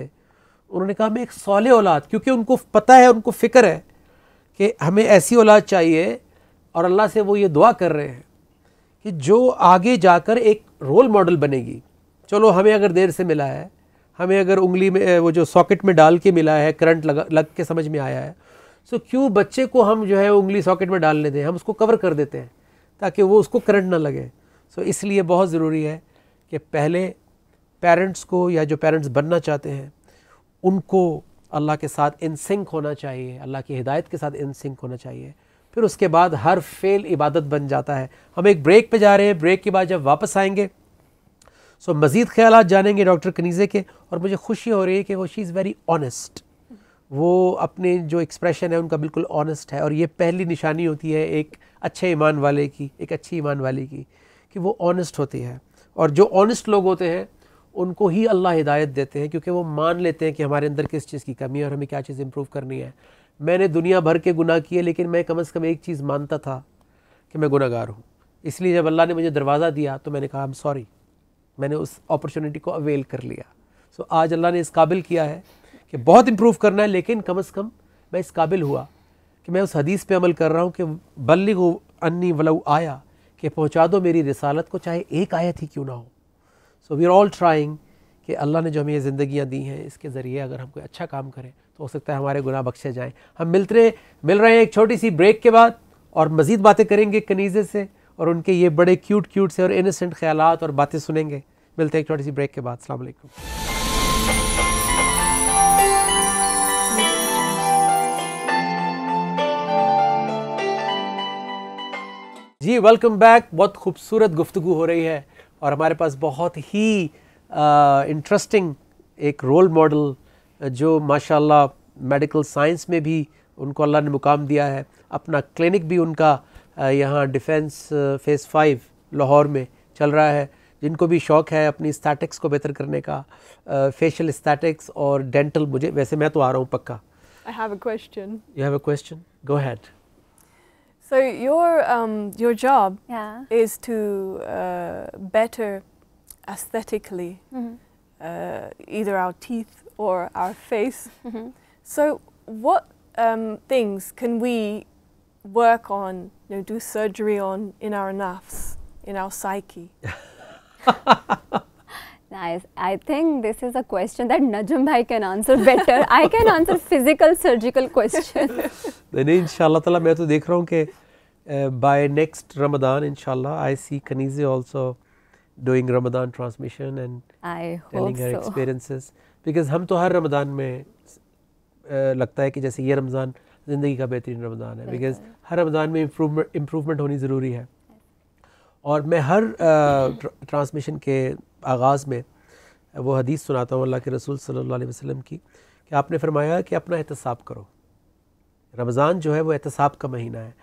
उन्होंने कहा मैं एक सौले औलाद क्योंकि उनको पता है उनको फ़िक्र है कि हमें ऐसी औलाद चाहिए और अल्लाह से वो ये दुआ कर रहे हैं कि जो आगे जाकर एक रोल मॉडल बनेगी चलो हमें अगर देर से मिला है हमें अगर उंगली में वो जो सॉकेट में डाल के मिला है करंट लगा लग के समझ में आया है सो तो क्यों बच्चे को हम जो है उंगली सॉकेट में डालने दें हम उसको कवर कर देते हैं ताकि वो उसको करंट ना लगे सो तो इसलिए बहुत ज़रूरी है कि पहले पेरेंट्स को या जो पेरेंट्स बनना चाहते हैं उनको अल्लाह के साथ इन सिंक होना चाहिए अल्लाह की हिदायत के साथ इन सिंक होना चाहिए फिर उसके बाद हर फेल इबादत बन जाता है हम एक ब्रेक पे जा रहे हैं ब्रेक के बाद जब वापस आएंगे सो मज़ीद ख्याल जानेंगे डॉक्टर कनीज़े के और मुझे खुशी हो रही है कि वो शी इज़ वेरी ऑनेस्ट वो अपने जो एक्सप्रेशन है उनका बिल्कुल ऑनेस्ट है और ये पहली निशानी होती है एक अच्छे ईमान वाले की एक अच्छी ईमान वाले की कि वो ऑनेस्ट होती है और जो ऑनेस्ट लोग होते हैं उनको ही अल्लाह हिदायत देते हैं क्योंकि वो मान लेते हैं कि हमारे अंदर किस चीज़ की कमी है और हमें क्या चीज़ इम्प्रूव करनी है मैंने दुनिया भर के गुनाह किए लेकिन मैं कम अज़ कम एक चीज़ मानता था कि मैं गुनागार हूँ इसलिए जब अल्लाह ने मुझे दरवाज़ा दिया तो मैंने कहा आई एम सॉरी मैंने उस अपॉर्चुनिटी को अवेल कर लिया सो so, आज अल्लाह ने इस काबिल किया है कि बहुत इम्प्रूव करना है लेकिन कम अज़ कम मैं इस काबिल हुआ कि मैं उस हदीस पे अमल कर रहा हूँ कि को अन्नी वलऊ आया कि पहुंचा दो मेरी रिसालत को चाहे एक आयत ही क्यों ना हो so we are all trying कि अल्लाह ने जो हमें ये ज़िंदियाँ दी हैं इसके ज़रिए अगर हम कोई अच्छा काम करें तो हो सकता है हमारे गुनाह बख्शे जाएँ हम मिलते मिल रहे हैं एक छोटी सी ब्रेक के बाद और मज़ीद बातें करेंगे कनीज़े से और उनके ये बड़े क्यूट क्यूट से और इनोसेंट ख्याल और बातें सुनेंगे मिलते हैं एक छोटी सी ब्रेक के बाद अलैक्म जी वेलकम बैक बहुत खूबसूरत गुफ्तु हो रही है और हमारे पास बहुत ही इंटरेस्टिंग एक रोल मॉडल जो माशाल्लाह मेडिकल साइंस में भी उनको अल्लाह ने मुकाम दिया है अपना क्लिनिक भी उनका यहाँ डिफेंस फेज़ फाइव लाहौर में चल रहा है जिनको भी शौक़ है अपनी स्टैटिक्स को बेहतर करने का फेशियल स्टैटिक्स और डेंटल मुझे वैसे मैं तो आ रहा हूँ पक्का I have a question you have a question go ahead So your um, your job yeah. is to uh, better aesthetically mm -hmm. uh, either our teeth or our face. Mm -hmm. So what um, things can we work on, you know, do surgery on in our nafs, in our psyche? [laughs] I, I think this is a question that Najm bhai can answer better. I can answer physical surgical question. Then inshallah tala main to dekh raha hu ke by next Ramadan inshallah I see Kanizi also doing Ramadan transmission and I telling her so. experiences because hum to har Ramadan mein lagta hai ki jaise ye Ramadan zindagi ka behtareen Ramadan hai because har Ramadan mein improvement improvement honi zaruri hai. और मैं हर transmission के आगाज़ में वो हदीस सुनाता हूँ अल्लाह के रसूल सल्लल्लाहु अलैहि वसल्लम की कि आपने फरमाया कि अपना एहतसाब करो रमज़ान जो है वो एहतसाब का महीना है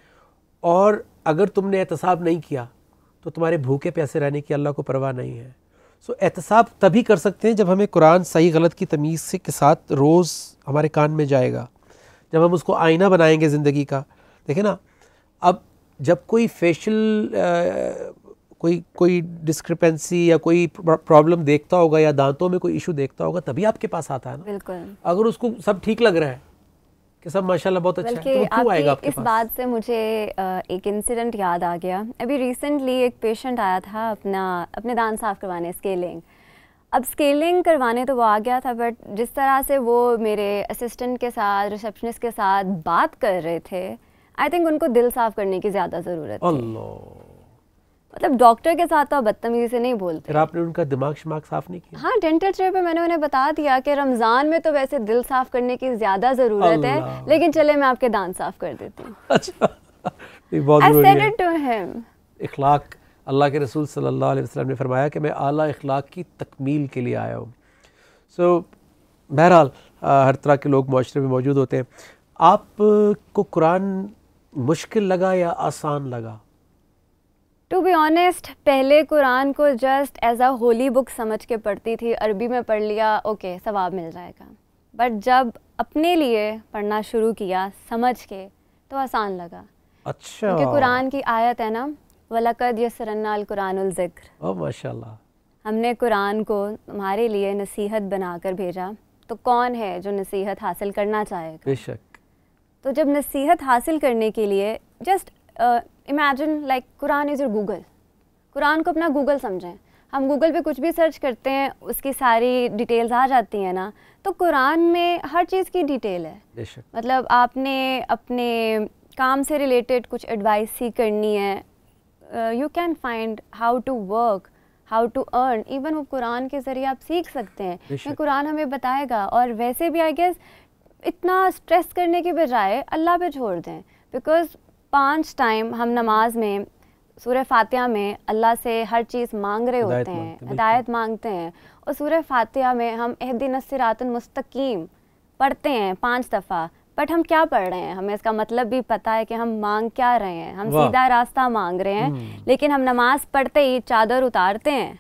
और अगर तुमने एहतसाब नहीं किया तो तुम्हारे भूखे प्यासे रहने की अल्लाह को परवाह नहीं है सो एहतसाब तभी कर सकते हैं जब हमें कुरान सही गलत की तमीज़ से के साथ रोज़ हमारे कान में जाएगा जब हम उसको आईना बनाएंगे ज़िंदगी का देखे ना अब जब कोई फेशियल कोई कोई डिस्क्रिपेंसी या कोई प्रॉब्लम देखता होगा या दांतों में कोई इशू देखता होगा तभी आपके पास आता है ना बिल्कुल अगर उसको सब ठीक लग रहा है कि सब माशाल्लाह बहुत अच्छा है तो क्यों आएगा आपके इस पास? बात से मुझे एक इंसिडेंट याद आ गया अभी रिसेंटली एक पेशेंट आया था अपना अपने दांत साफ करवाने स्केलिंग अब स्केलिंग करवाने तो वो आ गया था बट जिस तरह से वो मेरे असिस्टेंट के साथ रिसेप्शनिस्ट के साथ बात कर रहे थे आई थिंक उनको दिल साफ करने की ज़्यादा ज़रूरत अल्लाह मतलब डॉक्टर के साथ तो आप बदतमीजी से नहीं बोलते फिर आपने उनका दिमाग शिमाग साफ नहीं किया हाँ डेंटल चेयर पे मैंने उन्हें बता दिया कि रमज़ान में तो वैसे दिल साफ करने की ज़्यादा ज़रूरत है लेकिन चले मैं आपके दांत साफ कर देती हूँ अच्छा इखलाक अल्लाह के रसूल सल्लल्लाहु अलैहि वसल्लम ने फरमाया कि मैं आला इखलाक की तकमील के लिए आया हूँ सो बहरहाल हर तरह के लोग माशरे में मौजूद होते हैं आपको कुरान मुश्किल लगा या आसान लगा टू बी ऑनेस्ट पहले कुरान को just as a holy book समझ के पढ़ती थी अरबी में पढ़ लिया ओके okay, सवाब मिल जाएगा बट जब अपने लिए पढ़ना शुरू किया समझ के तो आसान लगा अच्छा क्योंकि कुरान की आयत है ना वलकद यसरन्नाल कुरानुलज़िक्र माशाल्लाह हमने कुरान को हमारे लिए नसीहत बनाकर भेजा तो कौन है जो नसीहत हासिल करना चाहेगा बेशक तो जब नसीहत हासिल करने के लिए just imagine like Quran is your Google Quran को अपना गूगल समझें हम गूगल पे कुछ भी सर्च करते हैं उसकी सारी डिटेल्स आ जाती हैं ना तो कुरान में हर चीज़ की डिटेल है मतलब आपने अपने काम से रिलेटेड कुछ एडवाइस सीख करनी है you can find how to work how to earn even वो कुरान के ज़रिए आप सीख सकते हैं कुरान हमें बताएगा और वैसे भी आई गेस इतना स्ट्रेस करने के बजाय अल्लाह पे छोड़ दें बिकॉज़ पांच टाइम हम नमाज में सूर्य फातिहा में अल्लाह से हर चीज़ मांग रहे होते हैं हिदायत मांगते हैं और सूर्य फातिहा में हम एहदिन मुस्तकीम पढ़ते हैं पांच दफ़ा बट हम क्या पढ़ रहे हैं हमें इसका मतलब भी पता है कि हम मांग क्या रहे हैं हम सीधा रास्ता मांग रहे हैं हम्म। लेकिन हम नमाज पढ़ते ही चादर उतारते हैं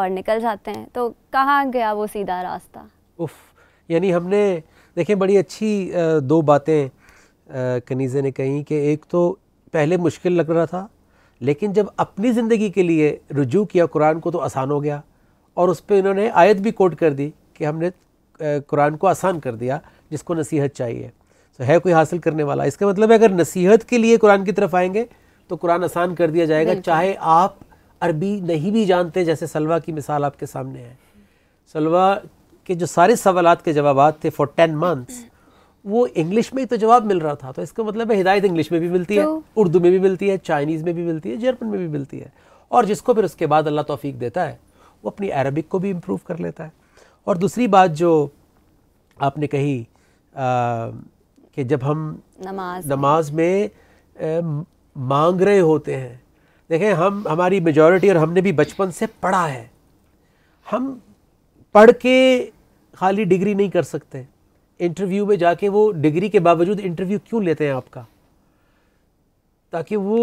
और निकल जाते हैं तो कहाँ गया वो सीधा रास्ता उफ यानी हमने देखें बड़ी अच्छी दो बातें कनीज़े ने कही कि एक तो पहले मुश्किल लग रहा था लेकिन जब अपनी ज़िंदगी के लिए रुजू किया कुरान को तो आसान हो गया और उस पर इन्होंने आयत भी कोट कर दी कि हमने कुरान को आसान कर दिया जिसको नसीहत चाहिए तो है कोई हासिल करने वाला इसका मतलब है अगर नसीहत के लिए कुरान की तरफ आएंगे तो कुरान आसान कर दिया जाएगा चाहे आप अरबी नहीं भी जानते जैसे सलवा की मिसाल आपके सामने है सलवा कि जो सारे सवाल के जवाब थे फॉर टेन मंथ्स वो इंग्लिश में ही तो जवाब मिल रहा था तो इसका मतलब है हिदायत इंग्लिश में भी मिलती है तो- उर्दू में भी मिलती है चाइनीज़ में भी मिलती है जर्मन में भी मिलती है और जिसको फिर उसके बाद अल्लाह तोफ़ी देता है वो अपनी अरबिक को भी इम्प्रूव कर लेता है और दूसरी बात जो आपने कही कि जब हम नमाज नमाज में आ, मांग रहे होते हैं देखें हम हमारी मेजॉरिटी और हमने भी बचपन से पढ़ा है हम पढ़ के खाली डिग्री नहीं कर सकते इंटरव्यू में जाके वो डिग्री के बावजूद इंटरव्यू क्यों लेते हैं आपका ताकि वो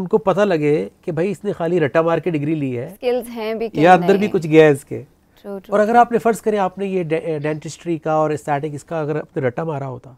उनको पता लगे कि भाई इसने खाली रट्टा मार के डिग्री ली है स्किल्स हैं भी या अंदर भी कुछ गया है इसके और अगर आपने फ़र्ज़ करें आपने ये डेंटिस्ट्री का और स्टैटिक इसका अगर आपने रट्टा मारा होता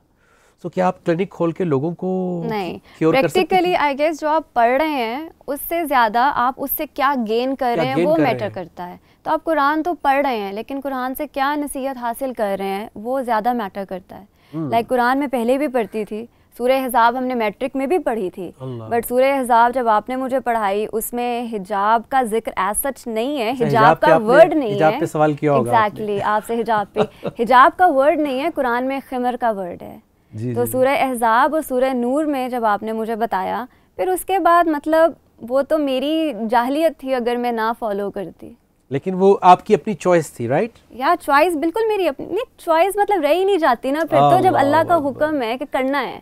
सो क्या आप क्लिनिक खोल के लोगों को नहीं प्रैक्टिकली आई गेस जो आप पढ़ रहे हैं उससे ज़्यादा आप उससे क्या गेन कर रहे हैं वो मैटर है? करता है तो आप कुरान तो पढ़ रहे हैं लेकिन कुरान से क्या नसीहत हासिल कर रहे हैं वो ज़्यादा मैटर करता है लाइक hmm. like, कुरान में पहले भी पढ़ती थी सूर्य हिजाब हमने मैट्रिक में भी पढ़ी थी बट सूर्य हिजाब जब आपने मुझे पढ़ाई उसमें हिजाब का जिक्र एज सच नहीं है अच्छा, हिजाब, का वर्ड नहीं है सवाल किया होगा एग्जैक्टली आपसे हिजाब पे हिजाब का वर्ड नहीं है कुरान में खिमर का वर्ड है तो सूर्य एहजाब और सूर्य नूर में जब आपने मुझे बताया फिर उसके बाद मतलब वो तो मेरी जाहलीत थी अगर मैं ना फॉलो करती लेकिन वो आपकी अपनी चॉइस थी राइट या चॉइस बिल्कुल मेरी अपनी नहीं चॉइस मतलब ही नहीं जाती ना फिर तो जब अल्लाह का हुक्म है कि करना है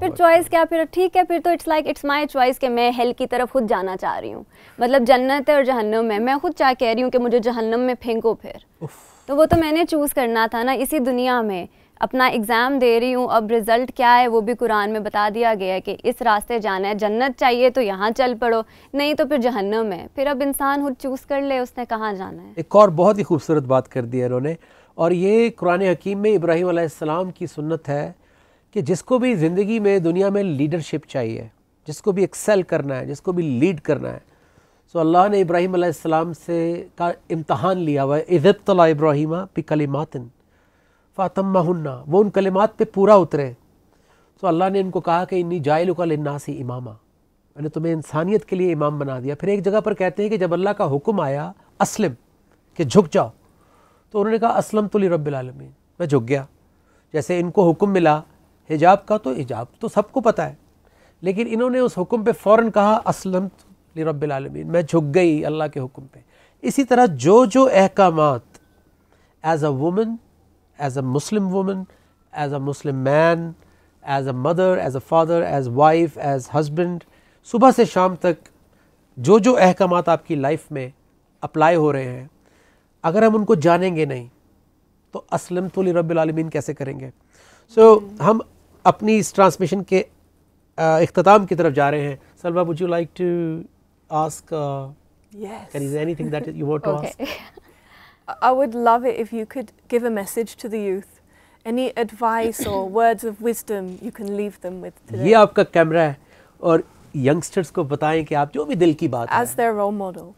फिर चॉइस क्या फिर ठीक है फिर तो it's like it's my choice कि मैं हेल की तरफ खुद जाना चाह रही हूँ मतलब जन्नत है और जहन्नम है मैं खुद चाह कह रही हूँ कि मुझे जहन्नम में फेंको फिर तो वो तो मैंने चूज़ करना था ना इसी दुनिया में अपना एग्ज़ाम दे रही हूँ अब रिज़ल्ट क्या है वो भी कुरान में बता दिया गया है कि इस रास्ते जाना है जन्नत चाहिए तो यहाँ चल पड़ो नहीं तो फिर जहन्नम है फिर अब इंसान खुद चूज़ कर ले उसने कहाँ जाना है एक और बहुत ही खूबसूरत बात कर दी है इन्होंने और ये कुरान हकीम में इब्राहिम आसमाम की सुन्नत है कि जिसको भी ज़िंदगी में दुनिया में लीडरशिप चाहिए जिसको भी एक्सेल करना है जिसको भी लीड करना है सो अल्लाह ने इब्राहिम से का इम्तहान लिया हुआ है इज़बतला इब्राहिमा मातन फातम हन्ना वो उन कलिमात पे पूरा उतरे तो अल्लाह ने इनको कहा कि इन्नी जायल का इमामा मैंने तुम्हें इंसानियत के लिए इमाम बना दिया फिर एक जगह पर कहते हैं कि जब अल्लाह का हुक्म आया असलम कि झुक जाओ तो उन्होंने कहा असलम तो रबालमीन मैं झुक गया जैसे इनको हुक्म मिला हिजाब का तो हिजाब तो सबको पता है लेकिन इन्होंने उस हुक्म पे फ़ौर कहा असलम रबालमीन मैं झुक गई अल्लाह के हुक्म पे इसी तरह जो जो अहकाम as a woman as a Muslim woman, as a Muslim man, as a mother, as a father, as wife, as husband, सुबह से शाम तक जो जो अहकाम आपकी लाइफ में अप्लाई हो रहे हैं अगर हम उनको जानेंगे नहीं तो असलम तो रबालमीन कैसे करेंगे सो so, हम अपनी इस ट्रांसमिशन के अख्ताम की तरफ जा रहे हैं Salma would you like to ask Yes. There is anything that you want to okay. ask? I would love it if you could give a message to the youth. Any advice or [coughs] words of wisdom you can leave them with today. ये आपका camera है और youngsters को बताएं कि आप जो भी दिल की बात As their role model.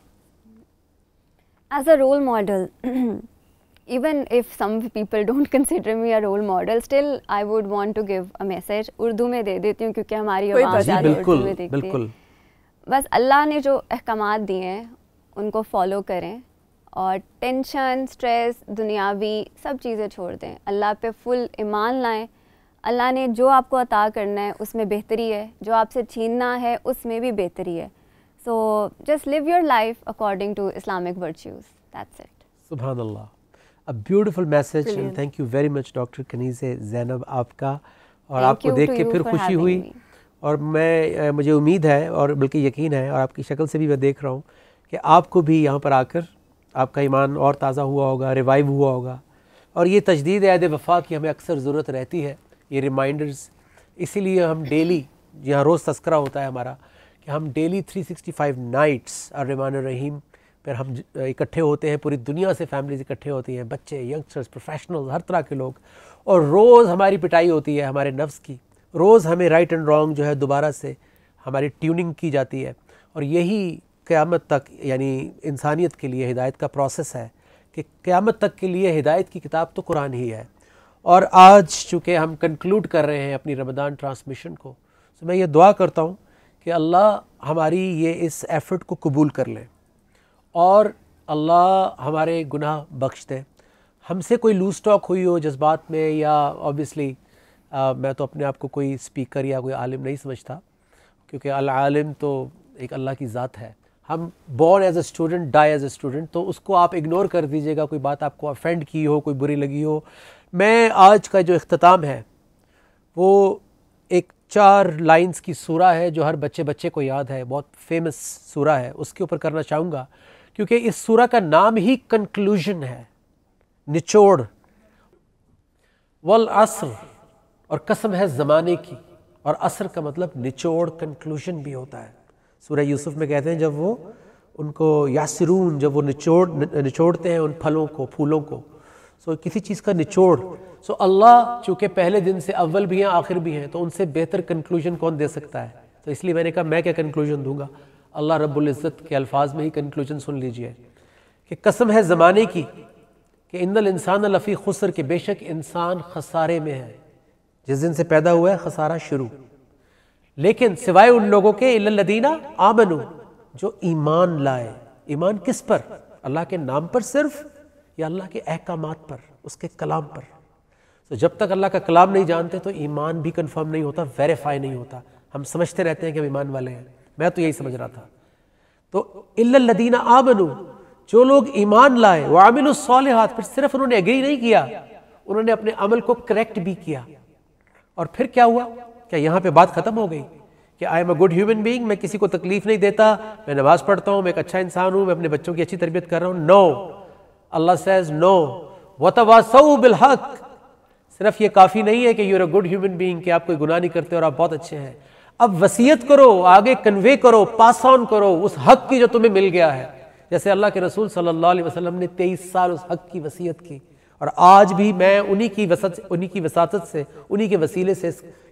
As a role model, [clears throat] even if some people don't [laughs] consider me a role model, still I would want to give a message. Urdu में दे देती हूँ क्योंकि हमारी आवाज़ ज़्यादा Urdu में देखती है। बस अल्लाह ने जो अहकाम दिए हैं उनको follow करें और टेंशन स्ट्रेस दुनियावी सब चीज़ें छोड़ दें अल्लाह पे फुल ईमान लाएं अल्लाह ने जो आपको अता करना है उसमें बेहतरी है जो आपसे छीनना है उसमें भी बेहतरी है so just live your life according to Islamic virtues that's it सुबह a beautiful message and thank you very much doctor Kaneez Zainab आपका और Thank आपको देख के फिर खुशी हुई me. और मैं मुझे उम्मीद है और बल्कि यकीन है और आपकी शक्ल से भी मैं देख रहा हूँ कि आपको भी यहाँ पर आकर आपका ईमान और ताज़ा हुआ होगा रिवाइव हुआ होगा और ये तजदीद याद वफा की हमें अक्सर ज़रूरत रहती है ये रिमाइंडर्स इसीलिए हम डेली यहाँ रोज़ तस्करा होता है हमारा कि हम डेली 365 नाइट्स और रिमान रहीम पर हम इकट्ठे होते हैं पूरी दुनिया से फैमिलीज इकट्ठे होती हैं बच्चे यंगस्टर्स प्रोफेशनल्स हर तरह के लोग और रोज़ हमारी पिटाई होती है हमारे नफ्स की रोज़ हमें राइट एंड रॉन्ग जो है दोबारा से हमारी ट्यूनिंग की जाती है और यही क़्यामत तक यानी इंसानियत के लिए हिदायत का प्रोसेस है कि क़्यामत तक के लिए हिदायत की किताब तो कुरान ही है और आज चूँकि हम कंक्लूड कर रहे हैं अपनी रमदान ट्रांसमिशन को तो मैं ये दुआ करता हूँ कि अल्लाह हमारी ये इस एफ़र्ट को कबूल कर लें और अल्लाह हमारे गुनाह बख्श दे हमसे कोई लूज टॉक हुई हो जज्बात में या ऑब्वियसली मैं तो अपने आप को कोई स्पीकर या कोई आलिम नहीं समझता क्योंकि आलिम तो एक अल्लाह की ज़ात है हम born as a student die as a student तो उसको आप इग्नोर कर दीजिएगा कोई बात आपको अफेंड की हो कोई बुरी लगी हो मैं आज का जो अख्ताम है वो एक चार लाइंस की सूरा है जो हर बच्चे बच्चे को याद है बहुत फेमस सूरा है उसके ऊपर करना चाहूँगा क्योंकि इस सूरा का नाम ही कंक्लूजन है निचोड़ वल असर और कसम है ज़माने की और असर का मतलब निचोड़ कंक्लूजन भी होता है सूर्य यूसुफ में कहते हैं जब वो उनको यासरून जब वो निचोड़ निचोड़ते हैं उन फलों को फूलों को सो so, किसी चीज़ का निचोड़ सो so, अल्लाह चूँकि पहले दिन से अव्वल भी हैं आखिर भी हैं तो उनसे बेहतर कंक्लूजन कौन दे सकता है तो इसलिए मैंने कहा मैं क्या कंक्लूजन दूंगा अल्लाह रब्ज़त के अल्फाज में ही कंक्लूजन सुन लीजिए कि कसम है ज़माने की कि इंदल इंसान लफ़ी खुसर के बेशक इंसान खसारे में है जिस दिन से पैदा हुआ है खसारा शुरू लेकिन सिवाय उन लोगों के इल्लदीना आमनु जो ईमान लाए ईमान किस पर अल्लाह के नाम पर सिर्फ या अल्लाह के अहकाम पर उसके कलाम पर तो जब तक अल्लाह का कलाम नहीं जानते तो ईमान भी कंफर्म नहीं होता वेरीफाई नहीं होता हम समझते रहते हैं कि हम ईमान वाले हैं मैं तो यही समझ रहा था तो इल्लदीना आमनु जो लोग ईमान लाए वो आमिन हाथ फिर सिर्फ उन्होंने एग्री नहीं किया उन्होंने अपने अमल को करेक्ट भी किया और फिर क्या हुआ क्या यहाँ पे बात ख़त्म हो गई कि I am a good human being मैं किसी को तकलीफ नहीं देता मैं नमाज पढ़ता हूँ मैं एक अच्छा इंसान हूँ मैं अपने बच्चों की अच्छी तरबियत कर रहा हूँ नो अल्लाह सेज नो वतवासऊ बिलहक सिर्फ ये काफ़ी नहीं है कि you're a good human being आप कोई गुना नहीं करते और आप बहुत अच्छे हैं अब वसीयत करो आगे कन्वे करो पास ऑन करो उस हक की जो तुम्हें मिल गया है जैसे अल्लाह के रसूल सल्लल्लाहु अलैहि वसल्लम ने तेईस साल उस हक की वसीयत की और आज भी मैं उन्हीं की वसत उन्हीं की वसात से उन्हीं के वसीले से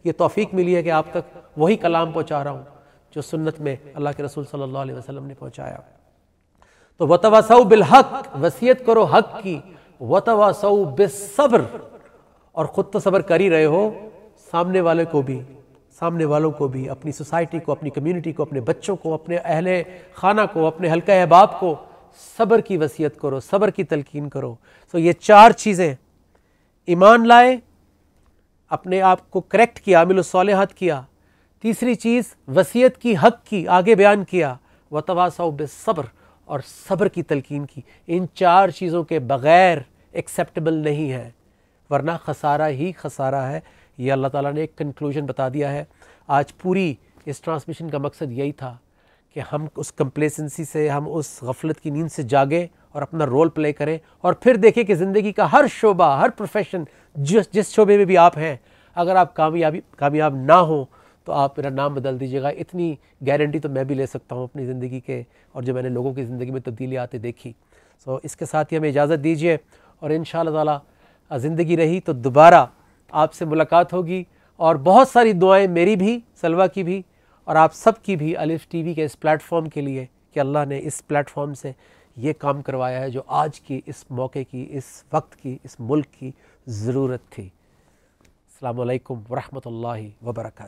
ये तोफ़ीक मिली है कि आप तक वही कलाम पहुँचा रहा हूँ जो सुन्नत में अल्लाह के रसूल सल्लल्लाहु अलैहि वसल्लम ने पहुँचाया तो वतवासऊ बिलहक वसीयत करो हक की वतवासऊ बेसब्र और ख़ुद तो सब्र कर ही रहे हो सामने वाले को भी सामने वालों को भी अपनी सोसाइटी को अपनी कम्युनिटी को अपने बच्चों को अपने अहले खाना को अपने हल्का अहबाब को सबर की वसीयत करो सबर की तलकीन करो सो ये चार चीज़ें ईमान लाए अपने आप को करेक्ट किया आमिल सालहत किया तीसरी चीज़ वसीयत की हक की आगे बयान किया व तवासा सब्र और सब्र की तलकीन की इन चार चीज़ों के बग़ैर एक्सेप्टेबल नहीं है वरना खसारा ही खसारा है ये अल्लाह ताला ने एक कंक्लूजन बता दिया है आज पूरी इस ट्रांसमिशन का मकसद यही था कि हम उस कंप्लेसेंसी से हम उस गफलत की नींद से जागे और अपना रोल प्ले करें और फिर देखें कि ज़िंदगी का हर शोबा हर प्रोफेशन जिस जिस शोबे में भी आप हैं अगर आप कामयाबी कामयाब ना हो तो आप मेरा नाम बदल दीजिएगा इतनी गारंटी तो मैं भी ले सकता हूँ अपनी ज़िंदगी के और जो मैंने लोगों की ज़िंदगी में तब्दीली आते देखी सो इसके साथ ही हमें इजाज़त दीजिए और इन ज़िंदगी रही तो दोबारा आपसे मुलाकात होगी और बहुत सारी दुआएं मेरी भी सलवा की भी और आप सब की भी अलिफ टीवी के इस प्लेटफॉर्म के लिए कि अल्लाह ने इस प्लेटफॉर्म से ये काम करवाया है जो आज की इस मौके की इस वक्त की इस मुल्क की ज़रूरत थी अल्लाम वरहमल वर्का